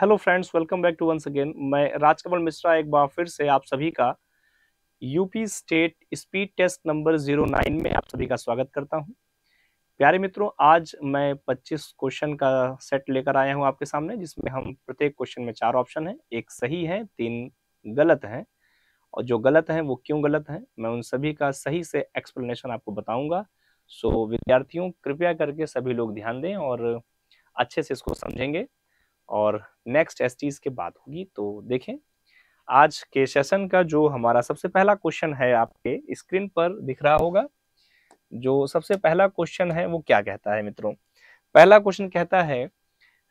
Hello friends welcome back to once again मैं राजकमल मिश्रा एक बार फिर से आप सभी का UP state speed test number zero nine में आप सभी का स्वागत करता हूं प्यारे मित्रों आज मैं 25 क्वेश्चन का सेट लेकर आया हूं आपके सामने जिसमें हम प्रत्येक क्वेश्चन में चार ऑप्शन हैं एक सही है तीन गलत हैं और जो गलत हैं वो क्यों गलत हैं मैं उन सभी का सही से एक्सप्लेनेशन आपको बताऊँगा सो विद्यार्थियों कृपया करके सभी लोग ध्यान दें और अच्छे से इसको समझेंगे और नेक्स्ट एस टीज के बाद होगी तो देखें आज के सेशन का जो हमारा सबसे पहला क्वेश्चन है आपके स्क्रीन पर दिख रहा होगा जो सबसे पहला क्वेश्चन है वो क्या कहता है मित्रों पहला क्वेश्चन कहता है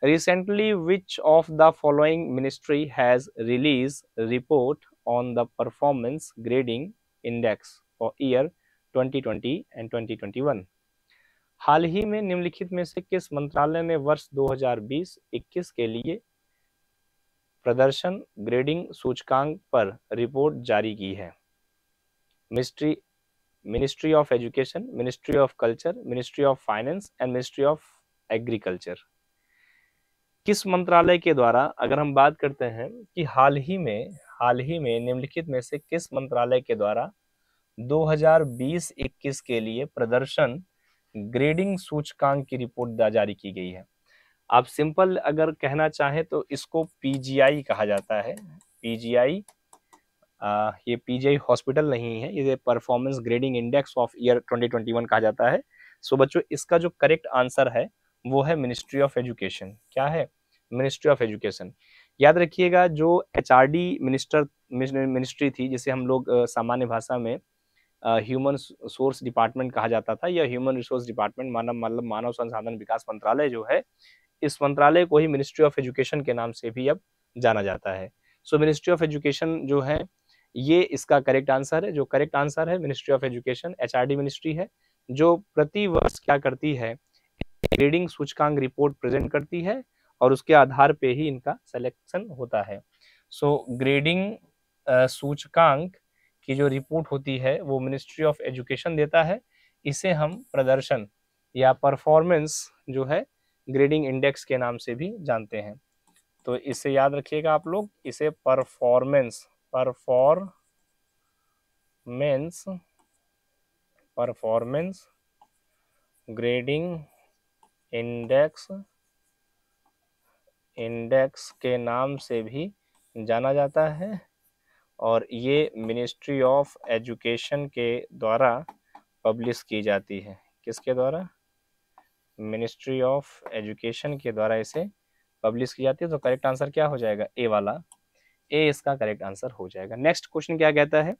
recently which of the following ministry has release report on the performance grading index for year 2020 and 2021 हाल ही में निम्नलिखित में से किस मंत्रालय ने वर्ष 2020-21 के लिए प्रदर्शन ग्रेडिंग सूचकांक पर रिपोर्ट जारी की है ministry ministry of education ministry of culture ministry of finance and ministry of agriculture किस मंत्रालय के द्वारा अगर हम बात करते हैं कि हाल ही में हाल ही में निम्नलिखित में से किस मंत्रालय के द्वारा 2020-21 के लिए प्रदर्शन ग्रेडिंग सूचकांक की रिपोर्ट जारी की गई है आप सिंपल अगर कहना चाहें तो इसको पीजीआई कहा जाता है पीजीआई ये पीजीआई हॉस्पिटल नहीं है ये performance grading index of year 2021 कहा जाता है सो बच्चों इसका जो करेक्ट आंसर है वो है मिनिस्ट्री ऑफ एजुकेशन क्या है मिनिस्ट्री ऑफ एजुकेशन याद रखिएगा जो एच मिनिस्टर मिनिस्ट्री थी जिसे हम लोग सामान्य भाषा में ह्यूमन सोर्स डिपार्टमेंट कहा जाता था या ह्यूमन रिसोर्स डिपार्टमेंट मानव मतलब मानव संसाधन विकास मंत्रालय जो है इस मंत्रालय को ही मिनिस्ट्री ऑफ एजुकेशन के नाम से भी अब जाना जाता है सो मिनिस्ट्री ऑफ एजुकेशन जो है ये इसका करेक्ट आंसर है जो करेक्ट आंसर है ministry of education H ministry है जो प्रति वर्ष क्या करती है ग्रेडिंग सूचकांक रिपोर्ट प्रेजेंट करती है और उसके आधार पे ही इनका सिलेक्शन होता है सो ग्रेडिंग सूचकांक की जो रिपोर्ट होती है वो मिनिस्ट्री ऑफ एजुकेशन देता है इसे हम प्रदर्शन या परफॉर्मेंस जो है ग्रेडिंग इंडेक्स के नाम से भी जानते हैं तो इसे याद रखिएगा आप लोग इसे performance performance performance grading index index के नाम से भी जाना जाता है और ये मिनिस्ट्री ऑफ एजुकेशन के द्वारा पब्लिश की जाती है किसके द्वारा मिनिस्ट्री ऑफ एजुकेशन के द्वारा इसे पब्लिश की जाती है तो करेक्ट आंसर क्या हो जाएगा ए वाला ए इसका करेक्ट आंसर हो जाएगा नेक्स्ट क्वेश्चन क्या कहता है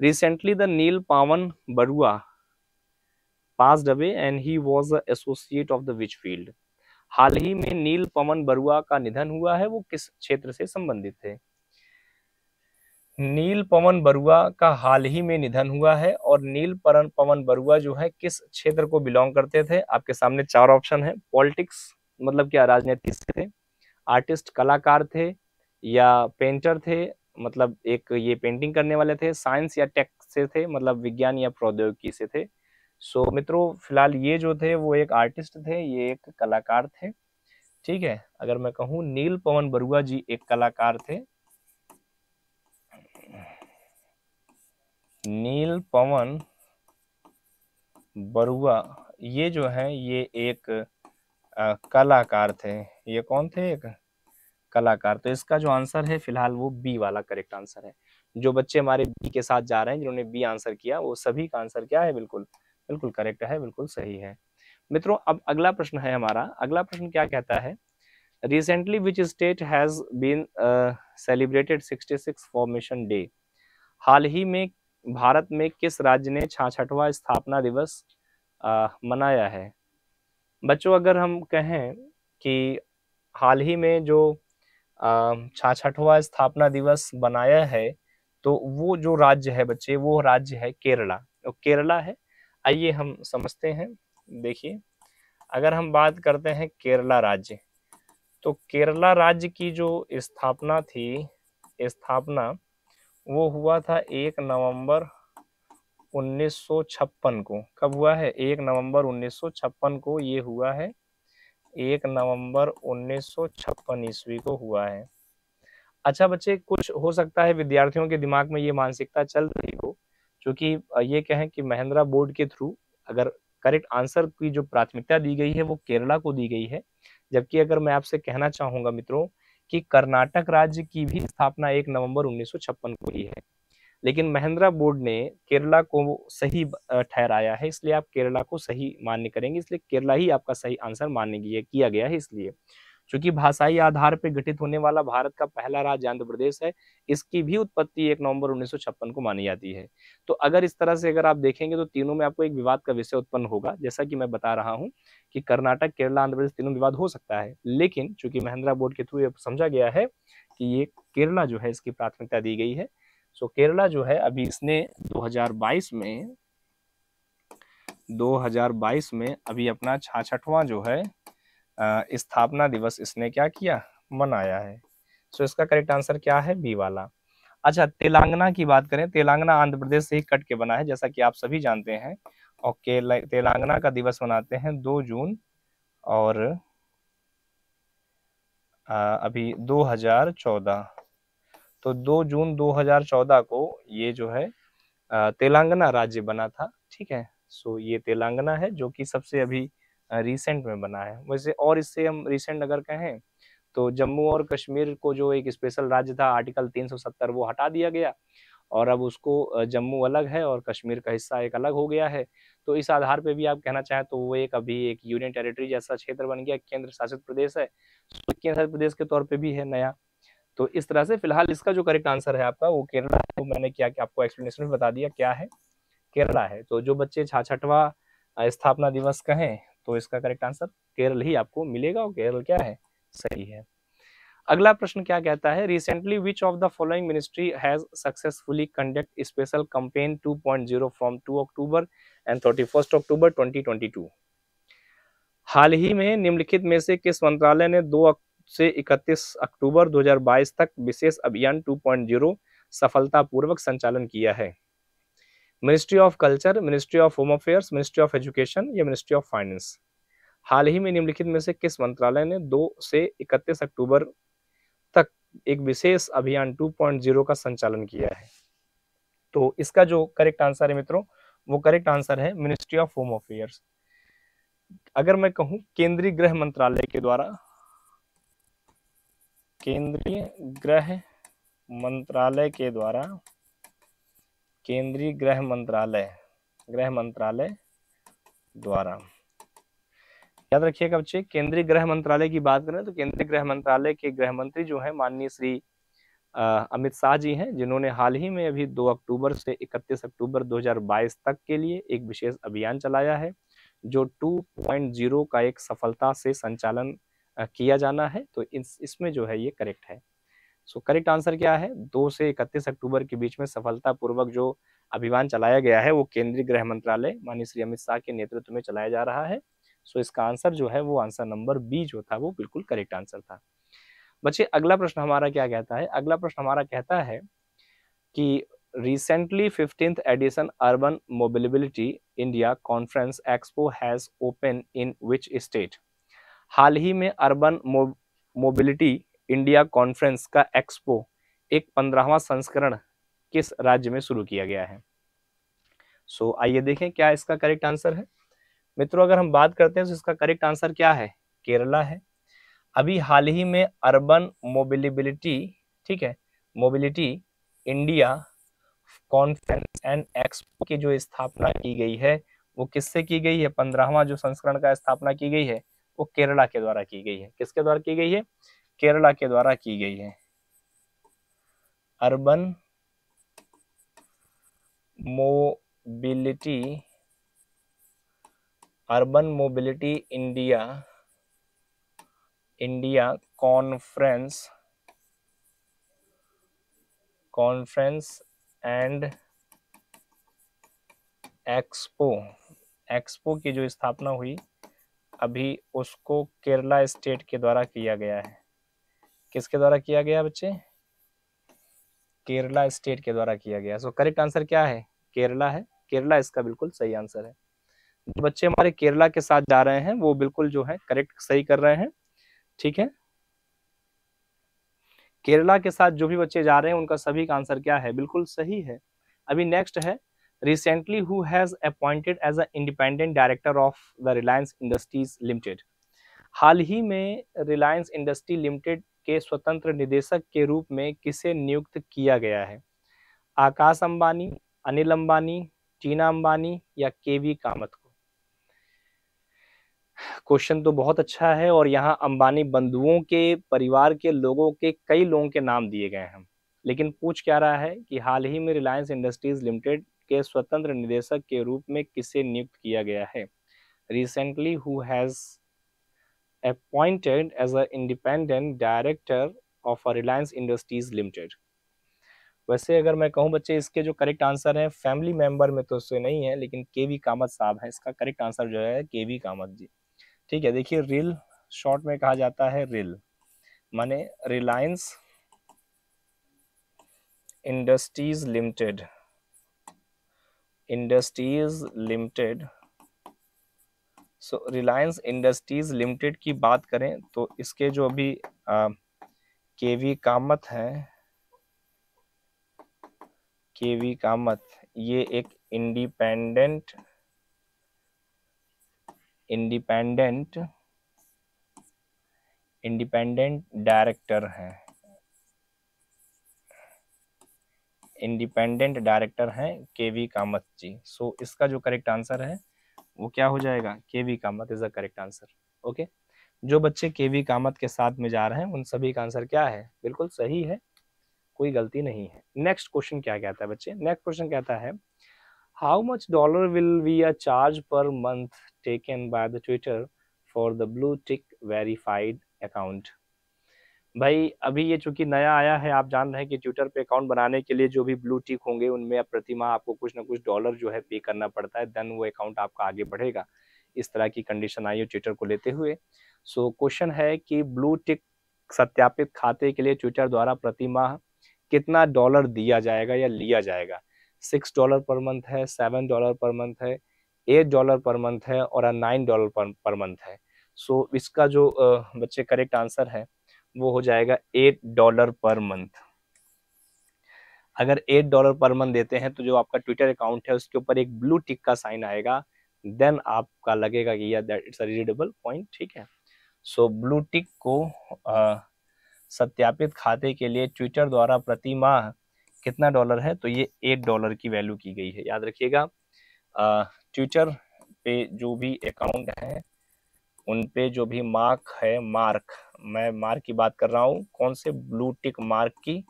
रिसेंटली द नील पावन बरुआ पास डबे and he was associate of the which field हाल ही में नील पवन बरुआ का निधन हुआ है वो किस क्षेत्र से संबंधित है नील पवन बरुआ का हाल ही में निधन हुआ है और नील परन पवन बरुआ जो है किस क्षेत्र को बिलोंग करते थे आपके सामने चार ऑप्शन है पॉलिटिक्स मतलब क्या राजनीति से थे आर्टिस्ट कलाकार थे या पेंटर थे मतलब एक ये पेंटिंग करने वाले थे साइंस या टेक से थे मतलब विज्ञान या प्रौद्योगिकी से थे सो so, मित्रों फिलहाल ये जो थे वो एक आर्टिस्ट थे ये एक कलाकार थे ठीक है अगर मैं कहूँ नील पवन बरुआ जी एक कलाकार थे नील पवन बरुआ ये जो है ये एक आ, कलाकार थे ये कौन थे एक कलाकार तो इसका जो आंसर है फिलहाल वो बी वाला करेक्ट आंसर है जो बच्चे हमारे बी के साथ जा रहे हैं जिन्होंने बी आंसर किया वो सभी का आंसर क्या है बिल्कुल बिल्कुल करेक्ट है बिल्कुल सही है मित्रों अब अगला प्रश्न है हमारा अगला प्रश्न क्या कहता है recently which state has been celebrated 66 formation day हाल ही में भारत में किस राज्य ने छाछठवा स्थापना दिवस आ, मनाया है बच्चों अगर हम कहें कि हाल ही में जो छाछठवा स्थापना दिवस बनाया है तो वो जो राज्य है बच्चे वो राज्य है केरला तो केरला है आइए हम समझते हैं देखिए अगर हम बात करते हैं केरला राज्य तो केरला राज्य की जो स्थापना थी स्थापना वो हुआ था एक नवंबर 1956 को कब हुआ है एक नवंबर 1956 को ये हुआ है एक नवंबर 1956 ईस्वी को हुआ है अच्छा बच्चे कुछ हो सकता है विद्यार्थियों के दिमाग में ये मानसिकता चल रही हो क्योंकि ये कहें कि महिंद्रा बोर्ड के थ्रू अगर करेक्ट आंसर की जो प्राथमिकता दी गई है वो केरला को दी गई है जबकि अगर मैं आपसे कहना चाहूंगा मित्रों कि कर्नाटक राज्य की भी स्थापना 1 नवंबर 1956 को हुई है लेकिन महिंद्रा बोर्ड ने केरला को सही ठहराया है इसलिए आप केरला को सही मान्य करेंगे इसलिए केरला ही आपका सही आंसर मान्य किया गया है इसलिए चूंकि भाषाई आधार पर गठित होने वाला भारत का पहला राज्य आंध्र प्रदेश है इसकी भी उत्पत्ति एक नवंबर उन्नीस को मानी जाती है तो अगर इस तरह से अगर आप देखेंगे तो तीनों में आपको एक विवाद का विषय उत्पन्न होगा जैसा कि मैं बता रहा हूँ कि कर्नाटक केरला आंध्र प्रदेश तीनों विवाद हो सकता है लेकिन चूंकि महिंद्रा बोर्ड के थ्रू ये समझा गया है कि ये केरला जो है इसकी प्राथमिकता दी गई है सो केरला जो है अभी इसने दो में 2022 में अभी अपना छाछठवां जो है स्थापना दिवस इसने क्या किया मनाया है सो इसका करेक्ट आंसर क्या है बी वाला अच्छा तेलंगाना की बात करें तेलंगाना आंध्र प्रदेश से ही कट के बना है जैसा कि आप सभी जानते हैं और तेलंगाना का दिवस मनाते हैं दो जून और आ, अभी 2014 तो 2 जून 2014 को ये जो है तेलंगाना राज्य बना था ठीक है सो ये तेलंगाना है जो कि सबसे अभी रिसेंट में बना है वैसे और इससे हम रिसेंट अगर कहें तो जम्मू और कश्मीर को जो एक स्पेशल राज्य था आर्टिकल 370 वो हटा दिया गया और अब उसको जम्मू अलग है और कश्मीर का हिस्सा एक अलग हो गया है तो इस आधार पे भी आप कहना चाहें तो वो एक अभी एक यूनियन टेरिटरी जैसा क्षेत्र बन गया केंद्र शासित प्रदेश है केंद्र शासित प्रदेश के तौर पे भी है नया तो इस तरह से फिलहाल इसका जो करेक्ट आंसर है आपका वो केरला है तो मैंने क्या कि आपको एक्सप्लेनेशन में बता दिया क्या है केरला है तो जो बच्चे छाछठवा स्थापना दिवस कहें तो इसका करेक्ट आंसर केरल ही आपको मिलेगा और केरल क्या है सही है अगला प्रश्न क्या कहता है recently which of the following ministry has successfully conduct special campaign 2.0 from 2 October and 31 October 2022 हाल ही में निम्नलिखित में से किस मंत्रालय ने 2 से 31 अक्टूबर 2022 तक विशेष अभियान 2.0 सफलतापूर्वक संचालन किया है ministry of culture ministry of home affairs ministry of education या मिनिस्ट्री ऑफ फाइनेंस हाल ही में निम्नलिखित में से किस मंत्रालय ने दो से इकतीस अक्टूबर तक एक विशेष अभियान 2.0 का संचालन किया है तो इसका जो करेक्ट आंसर है मित्रों वो करेक्ट आंसर है मिनिस्ट्री ऑफ होम अफेयर्स अगर मैं कहूं केंद्रीय गृह मंत्रालय के द्वारा केंद्रीय गृह मंत्रालय के द्वारा केंद्रीय गृह मंत्रालय गृह मंत्रालय द्वारा याद रखिएगा बच्चे केंद्रीय गृह मंत्रालय की बात करें तो केंद्रीय गृह मंत्रालय के गृह मंत्री जो है माननीय श्री अमित शाह जी हैं जिन्होंने हाल ही में अभी 2 अक्टूबर से 31 अक्टूबर 2022 तक के लिए एक विशेष अभियान चलाया है जो 2.0 का एक सफलता से संचालन किया जाना है तो इस इसमें जो है ये करेक्ट है सो करेक्ट आंसर क्या है दो से इकतीस अक्टूबर के बीच में सफलतापूर्वक जो अभियान चलाया गया है वो केंद्रीय गृह मंत्रालय माननीय श्री अमित शाह के नेतृत्व में चलाया जा रहा है सो इसका आंसर जो है वो आंसर नंबर बी जो था वो बिल्कुल करेक्ट आंसर था बच्चे अगला प्रश्न हमारा क्या कहता है अगला प्रश्न हमारा कहता है कि recently fifteenth edition urban mobility India conference expo has open in which state हाल ही में अर्बन मोबिलिटी इंडिया कॉन्फ्रेंस का एक्सपो एक पंद्रहवा संस्करण किस राज्य में शुरू किया गया है सो so, आइए देखें क्या इसका करेक्ट आंसर है मित्रों अगर हम बात करते हैं तो इसका करेक्ट आंसर क्या है केरला है अभी हाल ही में अर्बन मोबिलिबिलिटी ठीक है mobility India conference and expo की जो स्थापना की गई है वो किससे की गई है पंद्रहवा जो संस्करण का स्थापना की गई है वो केरला के द्वारा की गई है किसके द्वारा की गई है केरला के द्वारा की गई है urban mobility urban mobility India India conference conference and expo expo की जो स्थापना हुई अभी उसको केरला स्टेट के द्वारा किया गया है किसके द्वारा किया गया बच्चे केरला स्टेट के द्वारा किया गया सो करेक्ट आंसर क्या है केरला है केरला इसका बिल्कुल सही आंसर है जो बच्चे हमारे केरला के साथ जा रहे हैं वो बिल्कुल जो है करेक्ट सही कर रहे हैं ठीक है केरला के साथ जो भी बच्चे जा रहे हैं उनका सभी का आंसर क्या है बिल्कुल सही है अभी नेक्स्ट है recently who has appointed as a independent director of the Reliance industries limited हाल ही में रिलायंस इंडस्ट्री लिमिटेड के स्वतंत्र निदेशक के रूप में किसे नियुक्त किया गया है आकाश अंबानी अनिल अंबानी टीना अंबानी या केवी कामत को क्वेश्चन तो बहुत अच्छा है और यहाँ अंबानी बंधुओं के परिवार के लोगों के कई लोगों के नाम दिए गए हैं लेकिन पूछ क्या रहा है कि हाल ही में रिलायंस इंडस्ट्रीज लिमिटेड के स्वतंत्र निदेशक के रूप में किसे नियुक्त किया गया है recently who has appointed as an independent director of Reliance Industries Limited. वैसे अगर मैं कहूं बच्चे इसके जो करेक्ट आंसर है फैमिली मेंबर में तो उससे नहीं है लेकिन के वी कामत साहब है इसका करेक्ट आंसर जो है के वी कामत जी ठीक है देखिए रिल शॉर्ट में कहा जाता है रिल माने Reliance industries limited industries limited so Reliance industries limited की बात करें तो इसके जो अभी के वी कामत है के वी कामत ये एक इंडिपेंडेंट इंडिपेंडेंट इंडिपेंडेंट डायरेक्टर हैं इंडिपेंडेंट डायरेक्टर हैं केवी कामत जी सो so, इसका जो करेक्ट आंसर है वो क्या हो जाएगा K V Kamath is the correct answer okay जो बच्चे के वी कामत के साथ में जा रहे हैं उन सभी का आंसर क्या है बिल्कुल सही है कोई गलती नहीं है नेक्स्ट क्वेश्चन क्या कहता है बच्चे नेक्स्ट क्वेश्चन कहता है how much dollar will be a charge per month taken by the Twitter for the blue tick verified account भाई अभी ये चूंकि नया आया है आप जान रहे हैं कि ट्विटर पे अकाउंट बनाने के लिए जो भी ब्लू टिक होंगे उनमें अब प्रतिमा आपको कुछ ना कुछ डॉलर जो है पे करना पड़ता है देन वो अकाउंट आपका आगे बढ़ेगा इस तरह की कंडीशन आई है ट्विटर को लेते हुए सो so, क्वेश्चन है कि ब्लू टिक सत्यापित खाते के लिए ट्विटर द्वारा प्रतिमाह कितना डॉलर दिया जाएगा या लिया जाएगा सिक्स डॉलर पर मंथ है सेवन डॉलर पर मंथ है एट डॉलर पर मंथ है और नाइन डॉलर पर मंथ है सो so, इसका जो बच्चे करेक्ट आंसर है वो हो जाएगा एट डॉलर पर मंथ अगर एट डॉलर पर मंथ देते हैं तो जो आपका ट्विटर अकाउंट है उसके ऊपर एक ब्लू टिक का साइन आएगा देन आपका लगेगा कि इट्स पॉइंट ठीक है सो ब्लू टिक को आ, सत्यापित खाते के लिए ट्विटर द्वारा प्रति माह कितना डॉलर है तो ये एट डॉलर की वैल्यू की गई है याद रखिएगा ट्विटर पे जो भी अकाउंट है उन पे जो भी मार्क है मार्क मैं मार्क की बात कर रहा हूँ कौन से ब्लू टिक मार्क की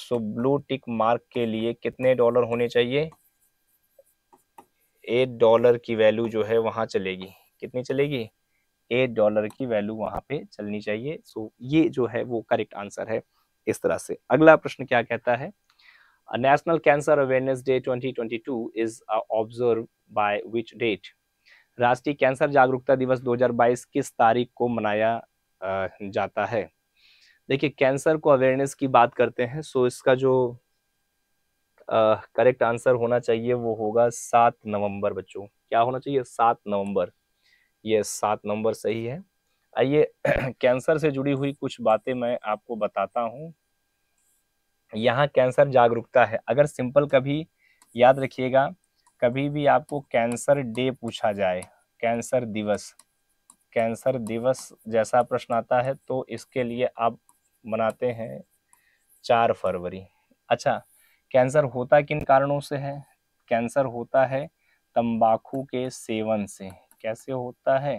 सो ब्लू टिक मार्क के लिए कितने डॉलर होने चाहिए एट डॉलर की वैल्यू जो है वहाँ चलेगी कितनी चलेगी एट डॉलर की वैल्यू वहाँ पे चलनी चाहिए सो so, ये जो है वो करेक्ट आंसर है इस तरह से अगला प्रश्न क्या कहता है national cancer awareness day 2022 is observe by which date राष्ट्रीय कैंसर जागरूकता दिवस 2022 किस तारीख को मनाया जाता है देखिए कैंसर को अवेयरनेस की बात करते हैं सो इसका जो करेक्ट आंसर होना चाहिए वो होगा सात नवंबर बच्चों क्या होना चाहिए सात नवंबर ये सात नवंबर सही है आइए कैंसर से जुड़ी हुई कुछ बातें मैं आपको बताता हूँ यहाँ कैंसर जागरूकता है अगर सिंपल कभी याद रखिएगा कभी भी आपको कैंसर डे पूछा जाए कैंसर दिवस कैंसर दिवस जैसा प्रश्न आता है तो इसके लिए आप मनाते हैं चार फरवरी अच्छा कैंसर होता किन कारणों से है कैंसर होता है तंबाकू के सेवन से कैसे होता है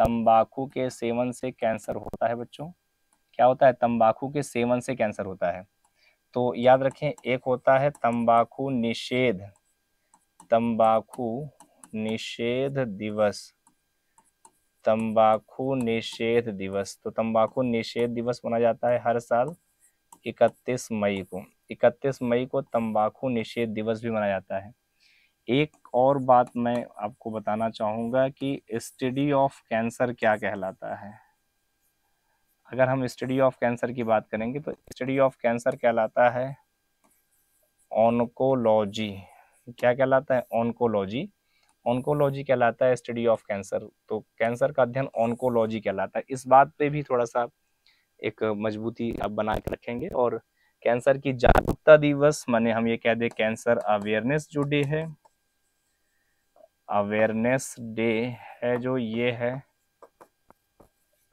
तंबाकू के सेवन से कैंसर होता है बच्चों क्या होता है तंबाकू के सेवन से कैंसर होता है तो याद रखें एक होता है तंबाकू निषेध तंबाकू निषेध दिवस तंबाकू निषेध दिवस तो तंबाकू निषेध दिवस मनाया जाता है हर साल 31 मई को 31 मई को तंबाकू निषेध दिवस भी मनाया जाता है एक और बात मैं आपको बताना चाहूँगा कि स्टडी ऑफ कैंसर क्या कहलाता है अगर हम स्टडी ऑफ कैंसर की बात करेंगे तो स्टडी ऑफ कैंसर कहलाता है ऑनकोलॉजी क्या कहलाता है ऑनकोलॉजी ऑनकोलॉजी कहलाता है स्टडी ऑफ कैंसर तो कैंसर का अध्ययन ऑनकोलॉजी कहलाता है इस बात पे भी थोड़ा सा एक मजबूती आप बना के रखेंगे और कैंसर की जागरूकता दिवस माने हम ये कह दें कैंसर अवेयरनेस जो डे है अवेयरनेस डे है जो ये है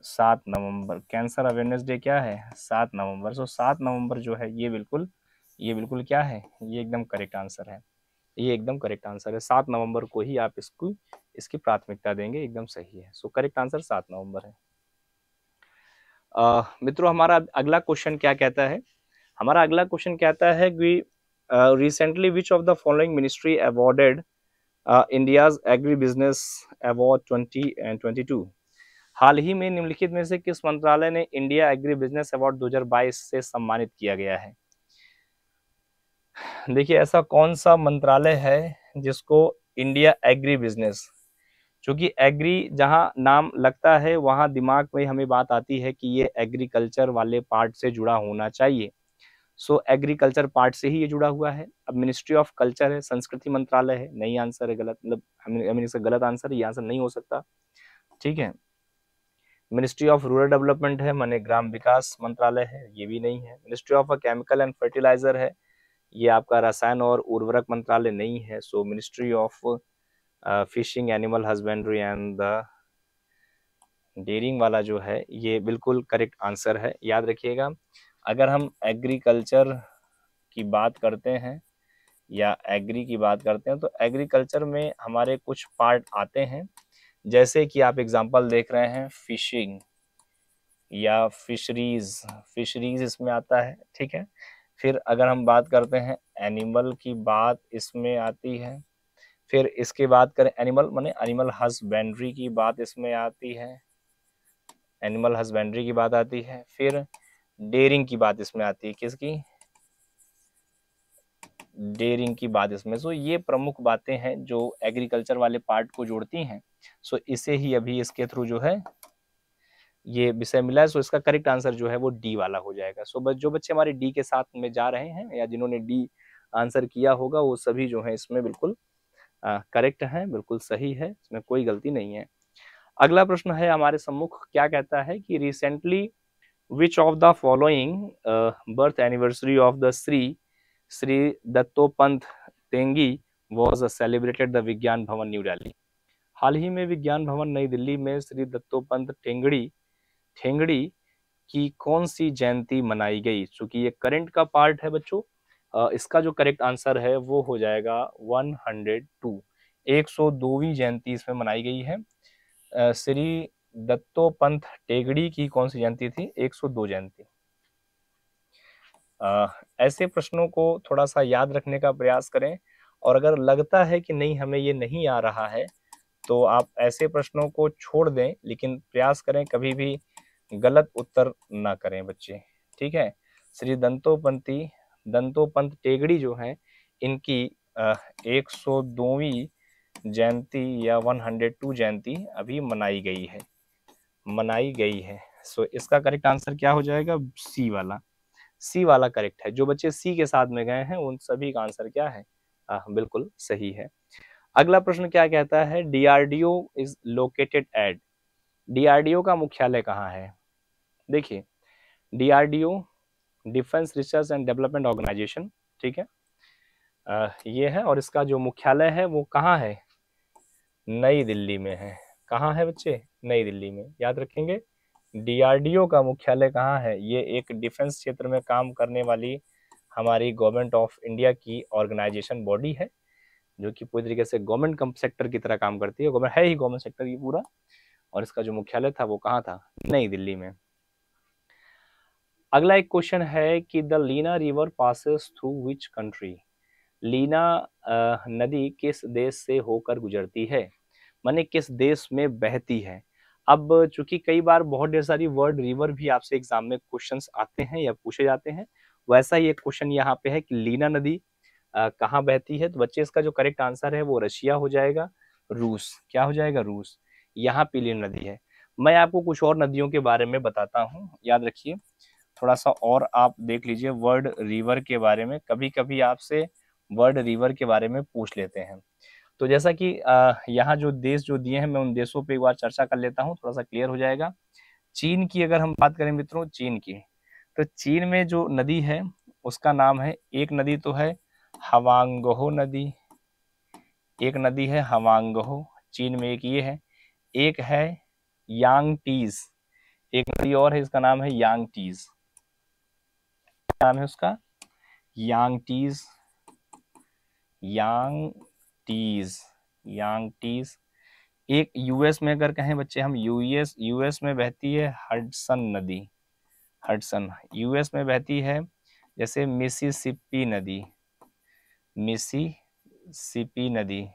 सात नवंबर कैंसर अवेयरनेस डे क्या है सात नवंबर सो सात नवंबर जो है ये बिल्कुल ये बिल्कुल क्या है ये एकदम करेक्ट आंसर है ये एकदम करेक्ट आंसर है सात नवंबर को ही आप इसको इसकी प्राथमिकता देंगे एकदम सही है सो करेक्ट आंसर सात नवंबर है मित्रों हमारा अगला क्वेश्चन क्या कहता है हमारा अगला क्वेश्चन कहता है कि recently which of the following ministry awarded India's agri business award twenty twenty two हाल ही में निम्नलिखित में से किस मंत्रालय ने इंडिया एग्री बिजनेस अवार्ड 2022 से सम्मानित किया गया है देखिए ऐसा कौन सा मंत्रालय है जिसको इंडिया एग्री बिजनेस क्योंकि एग्री जहां नाम लगता है वहां दिमाग में हमें बात आती है कि ये एग्रीकल्चर वाले पार्ट से जुड़ा होना चाहिए सो एग्रीकल्चर पार्ट से ही ये जुड़ा हुआ है अब मिनिस्ट्री ऑफ कल्चर है संस्कृति मंत्रालय है नहीं आंसर है गलत मतलब हमें इसका गलत आंसर ये आंसर नहीं हो सकता ठीक है मिनिस्ट्री ऑफ रूरल डेवलपमेंट है माने ग्राम विकास मंत्रालय है ये भी नहीं है ministry of chemical and fertilizer है ये आपका रसायन और उर्वरक मंत्रालय नहीं है so ministry of fishing animal husbandry and the dairying वाला जो है ये बिल्कुल करेक्ट आंसर है याद रखिएगा अगर हम एग्रीकल्चर की बात करते हैं या एग्री की बात करते हैं तो एग्रीकल्चर में हमारे कुछ पार्ट आते हैं जैसे कि आप एग्जांपल देख रहे हैं फिशिंग या फिशरीज फिशरीज इसमें आता है ठीक है फिर अगर हम बात करते हैं एनिमल की बात इसमें आती है फिर इसके बात करें एनिमल माने एनिमल हस्बेंड्री की बात इसमें आती है एनिमल हस्बेंड्री की बात आती है फिर डेयरिंग की बात इसमें आती है किसकी डेयरिंग की बात इसमें सो ये प्रमुख बातें हैं जो एग्रीकल्चर वाले पार्ट को जोड़ती हैं सो इसे ही अभी इसके थ्रू जो है ये विषय मिला है सो इसका करेक्ट आंसर जो है वो डी वाला हो जाएगा सो बस जो बच्चे हमारे डी के साथ में जा रहे हैं या जिन्होंने डी आंसर किया होगा वो सभी जो है इसमें बिल्कुल करेक्ट है बिल्कुल सही है इसमें कोई गलती नहीं है अगला प्रश्न है हमारे सम्मुख क्या कहता है कि recently which of the following birth anniversary of the Shri Shri Dattopant Thengadi was celebrated the Vigyan Bhawan new Delhi हाल ही में विज्ञान भवन नई दिल्ली में श्री दत्तोपंत टेंगड़ी ठेंगड़ी की कौन सी जयंती मनाई गई चूंकि ये करंट का पार्ट है बच्चों इसका जो करेक्ट आंसर है वो हो जाएगा 102 एक जयंती इसमें मनाई गई है श्री दत्तोपंथ टेगड़ी की कौन सी जयंती थी 102 जयंती ऐसे प्रश्नों को थोड़ा सा याद रखने का प्रयास करें और अगर लगता है कि नहीं हमें ये नहीं आ रहा है तो आप ऐसे प्रश्नों को छोड़ दें लेकिन प्रयास करें कभी भी गलत उत्तर ना करें बच्चे ठीक है श्री दंतोपंथी दंतोपंत टेगड़ी जो है इनकी एक सौ जयंती या 102 जयंती अभी मनाई गई है मनाई गई है सो इसका करेक्ट आंसर क्या हो जाएगा सी वाला सी वाला करेक्ट है जो बच्चे सी के साथ में गए हैं उन सभी का आंसर क्या है आ, बिल्कुल सही है अगला प्रश्न क्या कहता है DRDO is located at DRDO का मुख्यालय कहाँ है देखिए DRDO defence research and development organisation ठीक है आ, ये है और इसका जो मुख्यालय है वो कहाँ है नई दिल्ली में है कहाँ है बच्चे नई दिल्ली में याद रखेंगे डीआरडीओ का मुख्यालय कहाँ है ये एक डिफेंस क्षेत्र में काम करने वाली हमारी गवर्नमेंट ऑफ इंडिया की ऑर्गेनाइजेशन बॉडी है जो कि पूरी तरीके से गवर्नमेंट सेक्टर की तरह काम करती है गवर्नमेंट है ही गवर्नमेंट सेक्टर ये पूरा और इसका जो मुख्यालय था वो कहाँ था नई दिल्ली में अगला एक क्वेश्चन है कि the Lena river passes through which country Lena नदी किस देश से होकर गुजरती है माने किस देश में बहती है अब चूंकि कई बार बहुत ढेर सारी वर्ड रिवर भी आपसे एग्जाम में क्वेश्चन आते हैं या पूछे जाते हैं वैसा ही एक क्वेश्चन यहाँ पे है कि लीना नदी कहाँ बहती है तो बच्चे इसका जो करेक्ट आंसर है वो रशिया हो जाएगा रूस क्या हो जाएगा रूस यहाँ पीली नदी है मैं आपको कुछ और नदियों के बारे में बताता हूँ याद रखिए थोड़ा सा और आप देख लीजिए वर्ड रिवर के बारे में कभी कभी आपसे वर्ड रिवर के बारे में पूछ लेते हैं तो जैसा कि यहाँ जो देश जो दिए हैं मैं उन देशों पे एक बार चर्चा कर लेता हूँ थोड़ा सा क्लियर हो जाएगा चीन की अगर हम बात करें मित्रों चीन की तो चीन में जो नदी है उसका नाम है एक नदी तो है हवांगहो नदी एक नदी है हवांगहो चीन में एक ये है एक है यांग टीज एक नदी और है इसका नाम है यांग टीज नाम है उसका Yangtze Yangtze Yangtze एक यूएस में अगर कहें बच्चे हम यूएस यूएस में बहती है हडसन नदी हडसन यूएस में बहती है जैसे मिसिसिपी नदी मिसिसिपी नदी